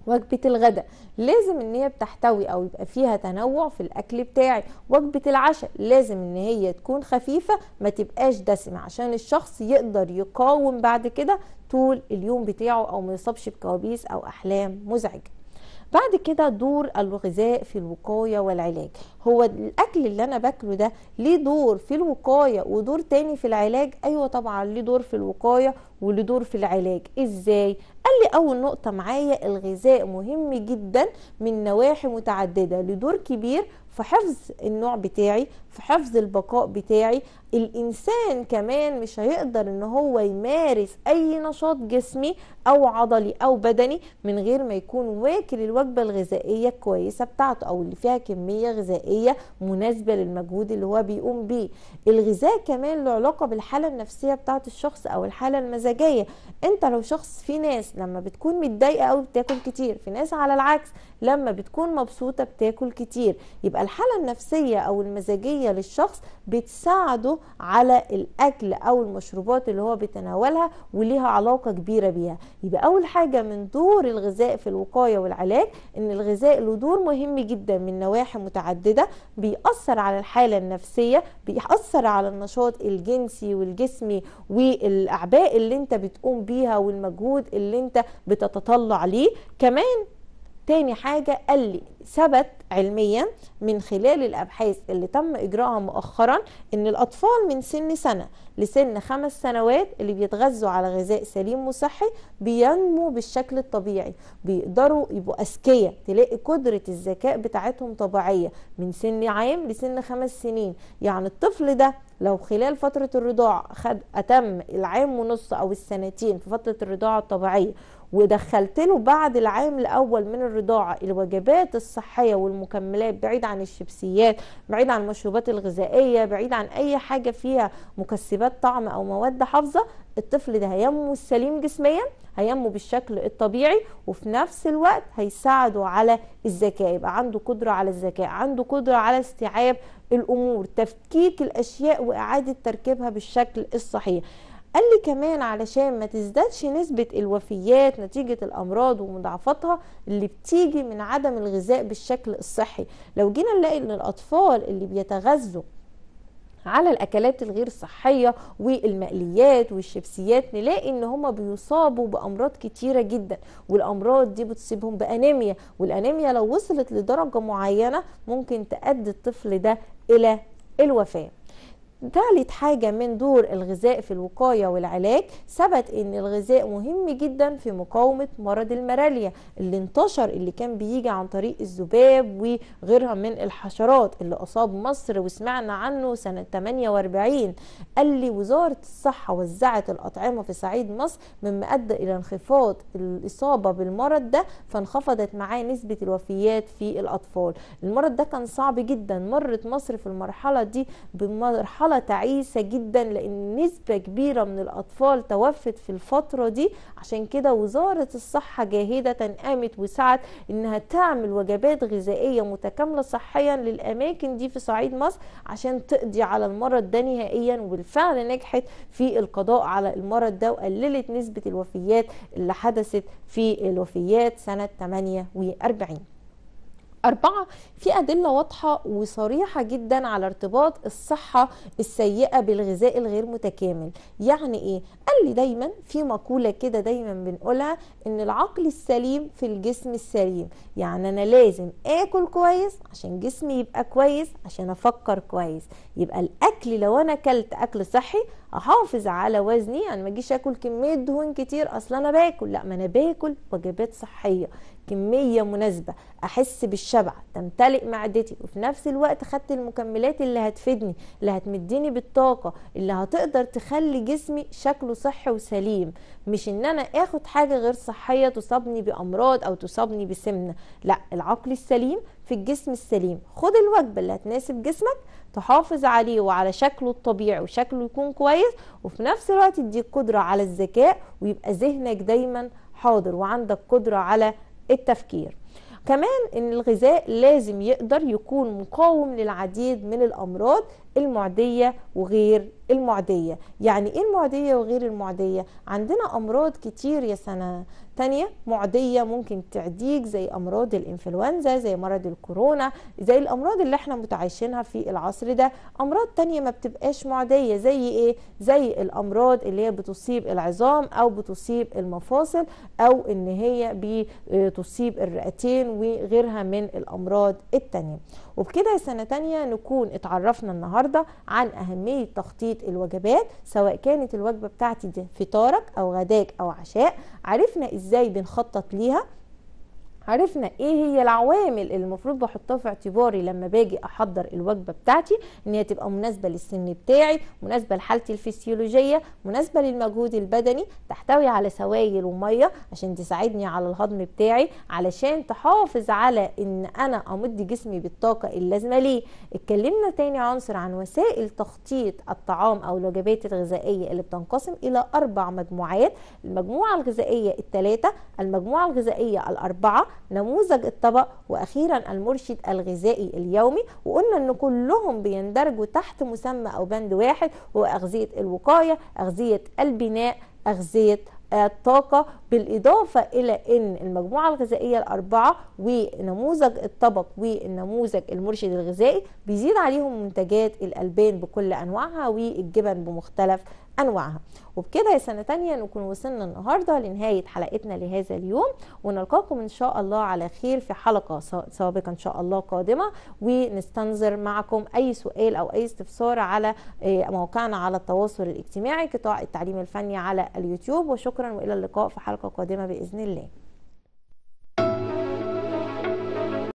وجبه الغداء لازم ان هي بتحتوي او يبقى فيها تنوع في الاكل بتاعي وجبه العشاء لازم ان هي تكون خفيفه ما تبقاش دسمه عشان الشخص يقدر يقاوم بعد كده طول اليوم بتاعه او ما يصابش بكوابيس او احلام مزعجه بعد كده دور الغذاء في الوقايه والعلاج هو الاكل اللي انا باكله ده ليه دور في الوقايه ودور تاني في العلاج ايوه طبعا ليه دور في الوقايه وليه دور في العلاج ازاي قال لي اول نقطه معايا الغذاء مهم جدا من نواحي متعدده لدور كبير في حفظ النوع بتاعي في حفظ البقاء بتاعي الانسان كمان مش هيقدر ان هو يمارس اي نشاط جسمي او عضلي او بدني من غير ما يكون واكل الوجبه الغذائيه الكويسه بتاعته او اللي فيها كميه غذائيه مناسبه للمجهود اللي هو بيقوم بيه الغذاء كمان له علاقه بالحاله النفسيه بتاعه الشخص او الحاله المزاجيه انت لو شخص في ناس لما بتكون متضايقه او بتاكل كتير في ناس على العكس لما بتكون مبسوطه بتاكل كتير يبقى الحاله النفسيه او المزاجيه الصحية للشخص بتساعده على الأكل أو المشروبات اللي هو بيتناولها وليها علاقة كبيرة بيها يبقى أول حاجة من دور الغذاء في الوقاية والعلاج إن الغذاء له دور مهم جدا من نواحي متعددة بيأثر على الحالة النفسية بيأثر على النشاط الجنسي والجسمي والأعباء اللي انت بتقوم بيها والمجهود اللي انت بتتطلع ليه كمان تاني حاجة قال لي ثبت علميا من خلال الأبحاث اللي تم إجراءها مؤخرا إن الأطفال من سن سنة لسن خمس سنوات اللي بيتغذوا على غذاء سليم وصحي بينمو بالشكل الطبيعي بيقدروا يبقوا أذكياء تلاقي قدرة الذكاء بتاعتهم طبيعية من سن عام لسن خمس سنين يعني الطفل ده لو خلال فترة الرضاعة خد أتم العام ونص أو السنتين في فترة الرضاعة الطبيعية ودخلت له بعد العام الاول من الرضاعه الوجبات الصحيه والمكملات بعيد عن الشيبسيات بعيد عن المشروبات الغذائيه بعيد عن اي حاجه فيها مكسبات طعم او مواد حافظه الطفل ده هينمو سليم جسميا هينمو بالشكل الطبيعي وفي نفس الوقت هيساعده على الذكاء يبقى عنده قدره على الذكاء عنده قدره على استيعاب الامور تفكيك الاشياء واعاده تركيبها بالشكل الصحيح قال لي كمان علشان ما تزدادش نسبة الوفيات نتيجة الأمراض ومضاعفاتها اللي بتيجي من عدم الغذاء بالشكل الصحي لو جينا نلاقي إن الأطفال اللي بيتغذوا على الاكلات الغير صحيه والمقليات والشيبسيات نلاقي ان هما بيصابوا بامراض كتيره جدا والامراض دي بتصيبهم بانيميا والانيميا لو وصلت لدرجه معينه ممكن تؤدي الطفل ده الى الوفاه ثالث حاجة من دور الغذاء في الوقاية والعلاج ثبت ان الغذاء مهم جدا في مقاومة مرض الماراليا اللي انتشر اللي كان بيجي عن طريق الذباب وغيرها من الحشرات اللي اصاب مصر وسمعنا عنه سنة 48 قال لي وزارة الصحة وزعت الاطعمة في صعيد مصر مما ادى الى انخفاض الاصابة بالمرض ده فانخفضت معاه نسبة الوفيات في الاطفال المرض ده كان صعب جدا مرت مصر في المرحلة دي بمرحلة مرحلة تعيسة جدا لأن نسبة كبيرة من الأطفال توفت في الفترة دي عشان كده وزارة الصحة جاهدة قامت وسعت إنها تعمل وجبات غذائية متكاملة صحيا للأماكن دي في صعيد مصر عشان تقضي على المرض ده نهائيا وبالفعل نجحت في القضاء على المرض ده وقللت نسبة الوفيات اللي حدثت في الوفيات سنة 48 أربعة في أدلة واضحة وصريحة جدا على ارتباط الصحة السيئة بالغذاء الغير متكامل يعني إيه؟ قال لي دايما في مقولة كده دايما بنقولها إن العقل السليم في الجسم السليم يعني أنا لازم آكل كويس عشان جسمي يبقى كويس عشان أفكر كويس يبقى الأكل لو أنا أكلت أكل صحي احافظ على وزني انا يعني ما اجيش اكل كميه دهون كتير اصل انا باكل لا ما انا باكل وجبات صحيه كميه مناسبه احس بالشبع تمتلئ معدتي وفي نفس الوقت خدت المكملات اللي هتفيدني اللي هتمديني بالطاقه اللي هتقدر تخلي جسمي شكله صحي وسليم مش ان انا اخد حاجه غير صحيه تصابني بامراض او تصابني بسمنه لا العقل السليم في الجسم السليم خد الوجبه اللي هتناسب جسمك تحافظ عليه وعلى شكله الطبيعي وشكله يكون كويس وفي نفس الوقت تديك قدره على الذكاء ويبقى ذهنك دايما حاضر وعندك قدره على التفكير كمان ان الغذاء لازم يقدر يكون مقاوم للعديد من الامراض المعدية وغير المعدية يعني ايه المعدية وغير المعدية عندنا امراض كتير يا سنة تانية معدية ممكن تعديك زي امراض الانفلونزا زي مرض الكورونا زي الامراض اللي احنا متعايشينها في العصر ده امراض تانية ما بتبقاش معدية زي ايه زي الامراض اللي هي بتصيب العظام او بتصيب المفاصل او ان هي بتصيب الرئتين وغيرها من الامراض التانية وبكده سنة تانية نكون اتعرفنا النهاردة النهارده عن اهميه تخطيط الوجبات سواء كانت الوجبه بتاعتي دي فطارك او غداك او عشاء عرفنا ازاي بنخطط ليها عرفنا ايه هي العوامل اللي المفروض بحطها في اعتباري لما باجي احضر الوجبه بتاعتي ان هي تبقى مناسبه للسن بتاعي مناسبه لحالتي الفسيولوجيه مناسبه للمجهود البدني تحتوي على سوائل وميه عشان تساعدني على الهضم بتاعي علشان تحافظ على ان انا امد جسمي بالطاقه اللازمه ليه اتكلمنا تاني عنصر عن وسائل تخطيط الطعام او الوجبات الغذائيه اللي بتنقسم الى اربع مجموعات المجموعه الغذائيه الثلاثه المجموعه الغذائيه الاربعه نموذج الطبق واخيرا المرشد الغذائي اليومي وقلنا ان كلهم بيندرجوا تحت مسمى او بند واحد هو اغذيه الوقايه اغذيه البناء اغذيه آه، الطاقة بالإضافة إلى أن المجموعة الغذائية الأربعة ونموذج الطبق والنموذج المرشد الغذائي بيزيد عليهم منتجات الألبان بكل أنواعها والجبن بمختلف انواعها وبكده يا سنه تانية نكون وصلنا النهارده لنهايه حلقتنا لهذا اليوم ونلقاكم ان شاء الله على خير في حلقه سابقه ان شاء الله قادمه ونستنظر معكم اي سؤال او اي استفسار على آه، موقعنا على التواصل الاجتماعي قطاع التعليم الفني على اليوتيوب وشكرا والى اللقاء في حلقه قادمه باذن الله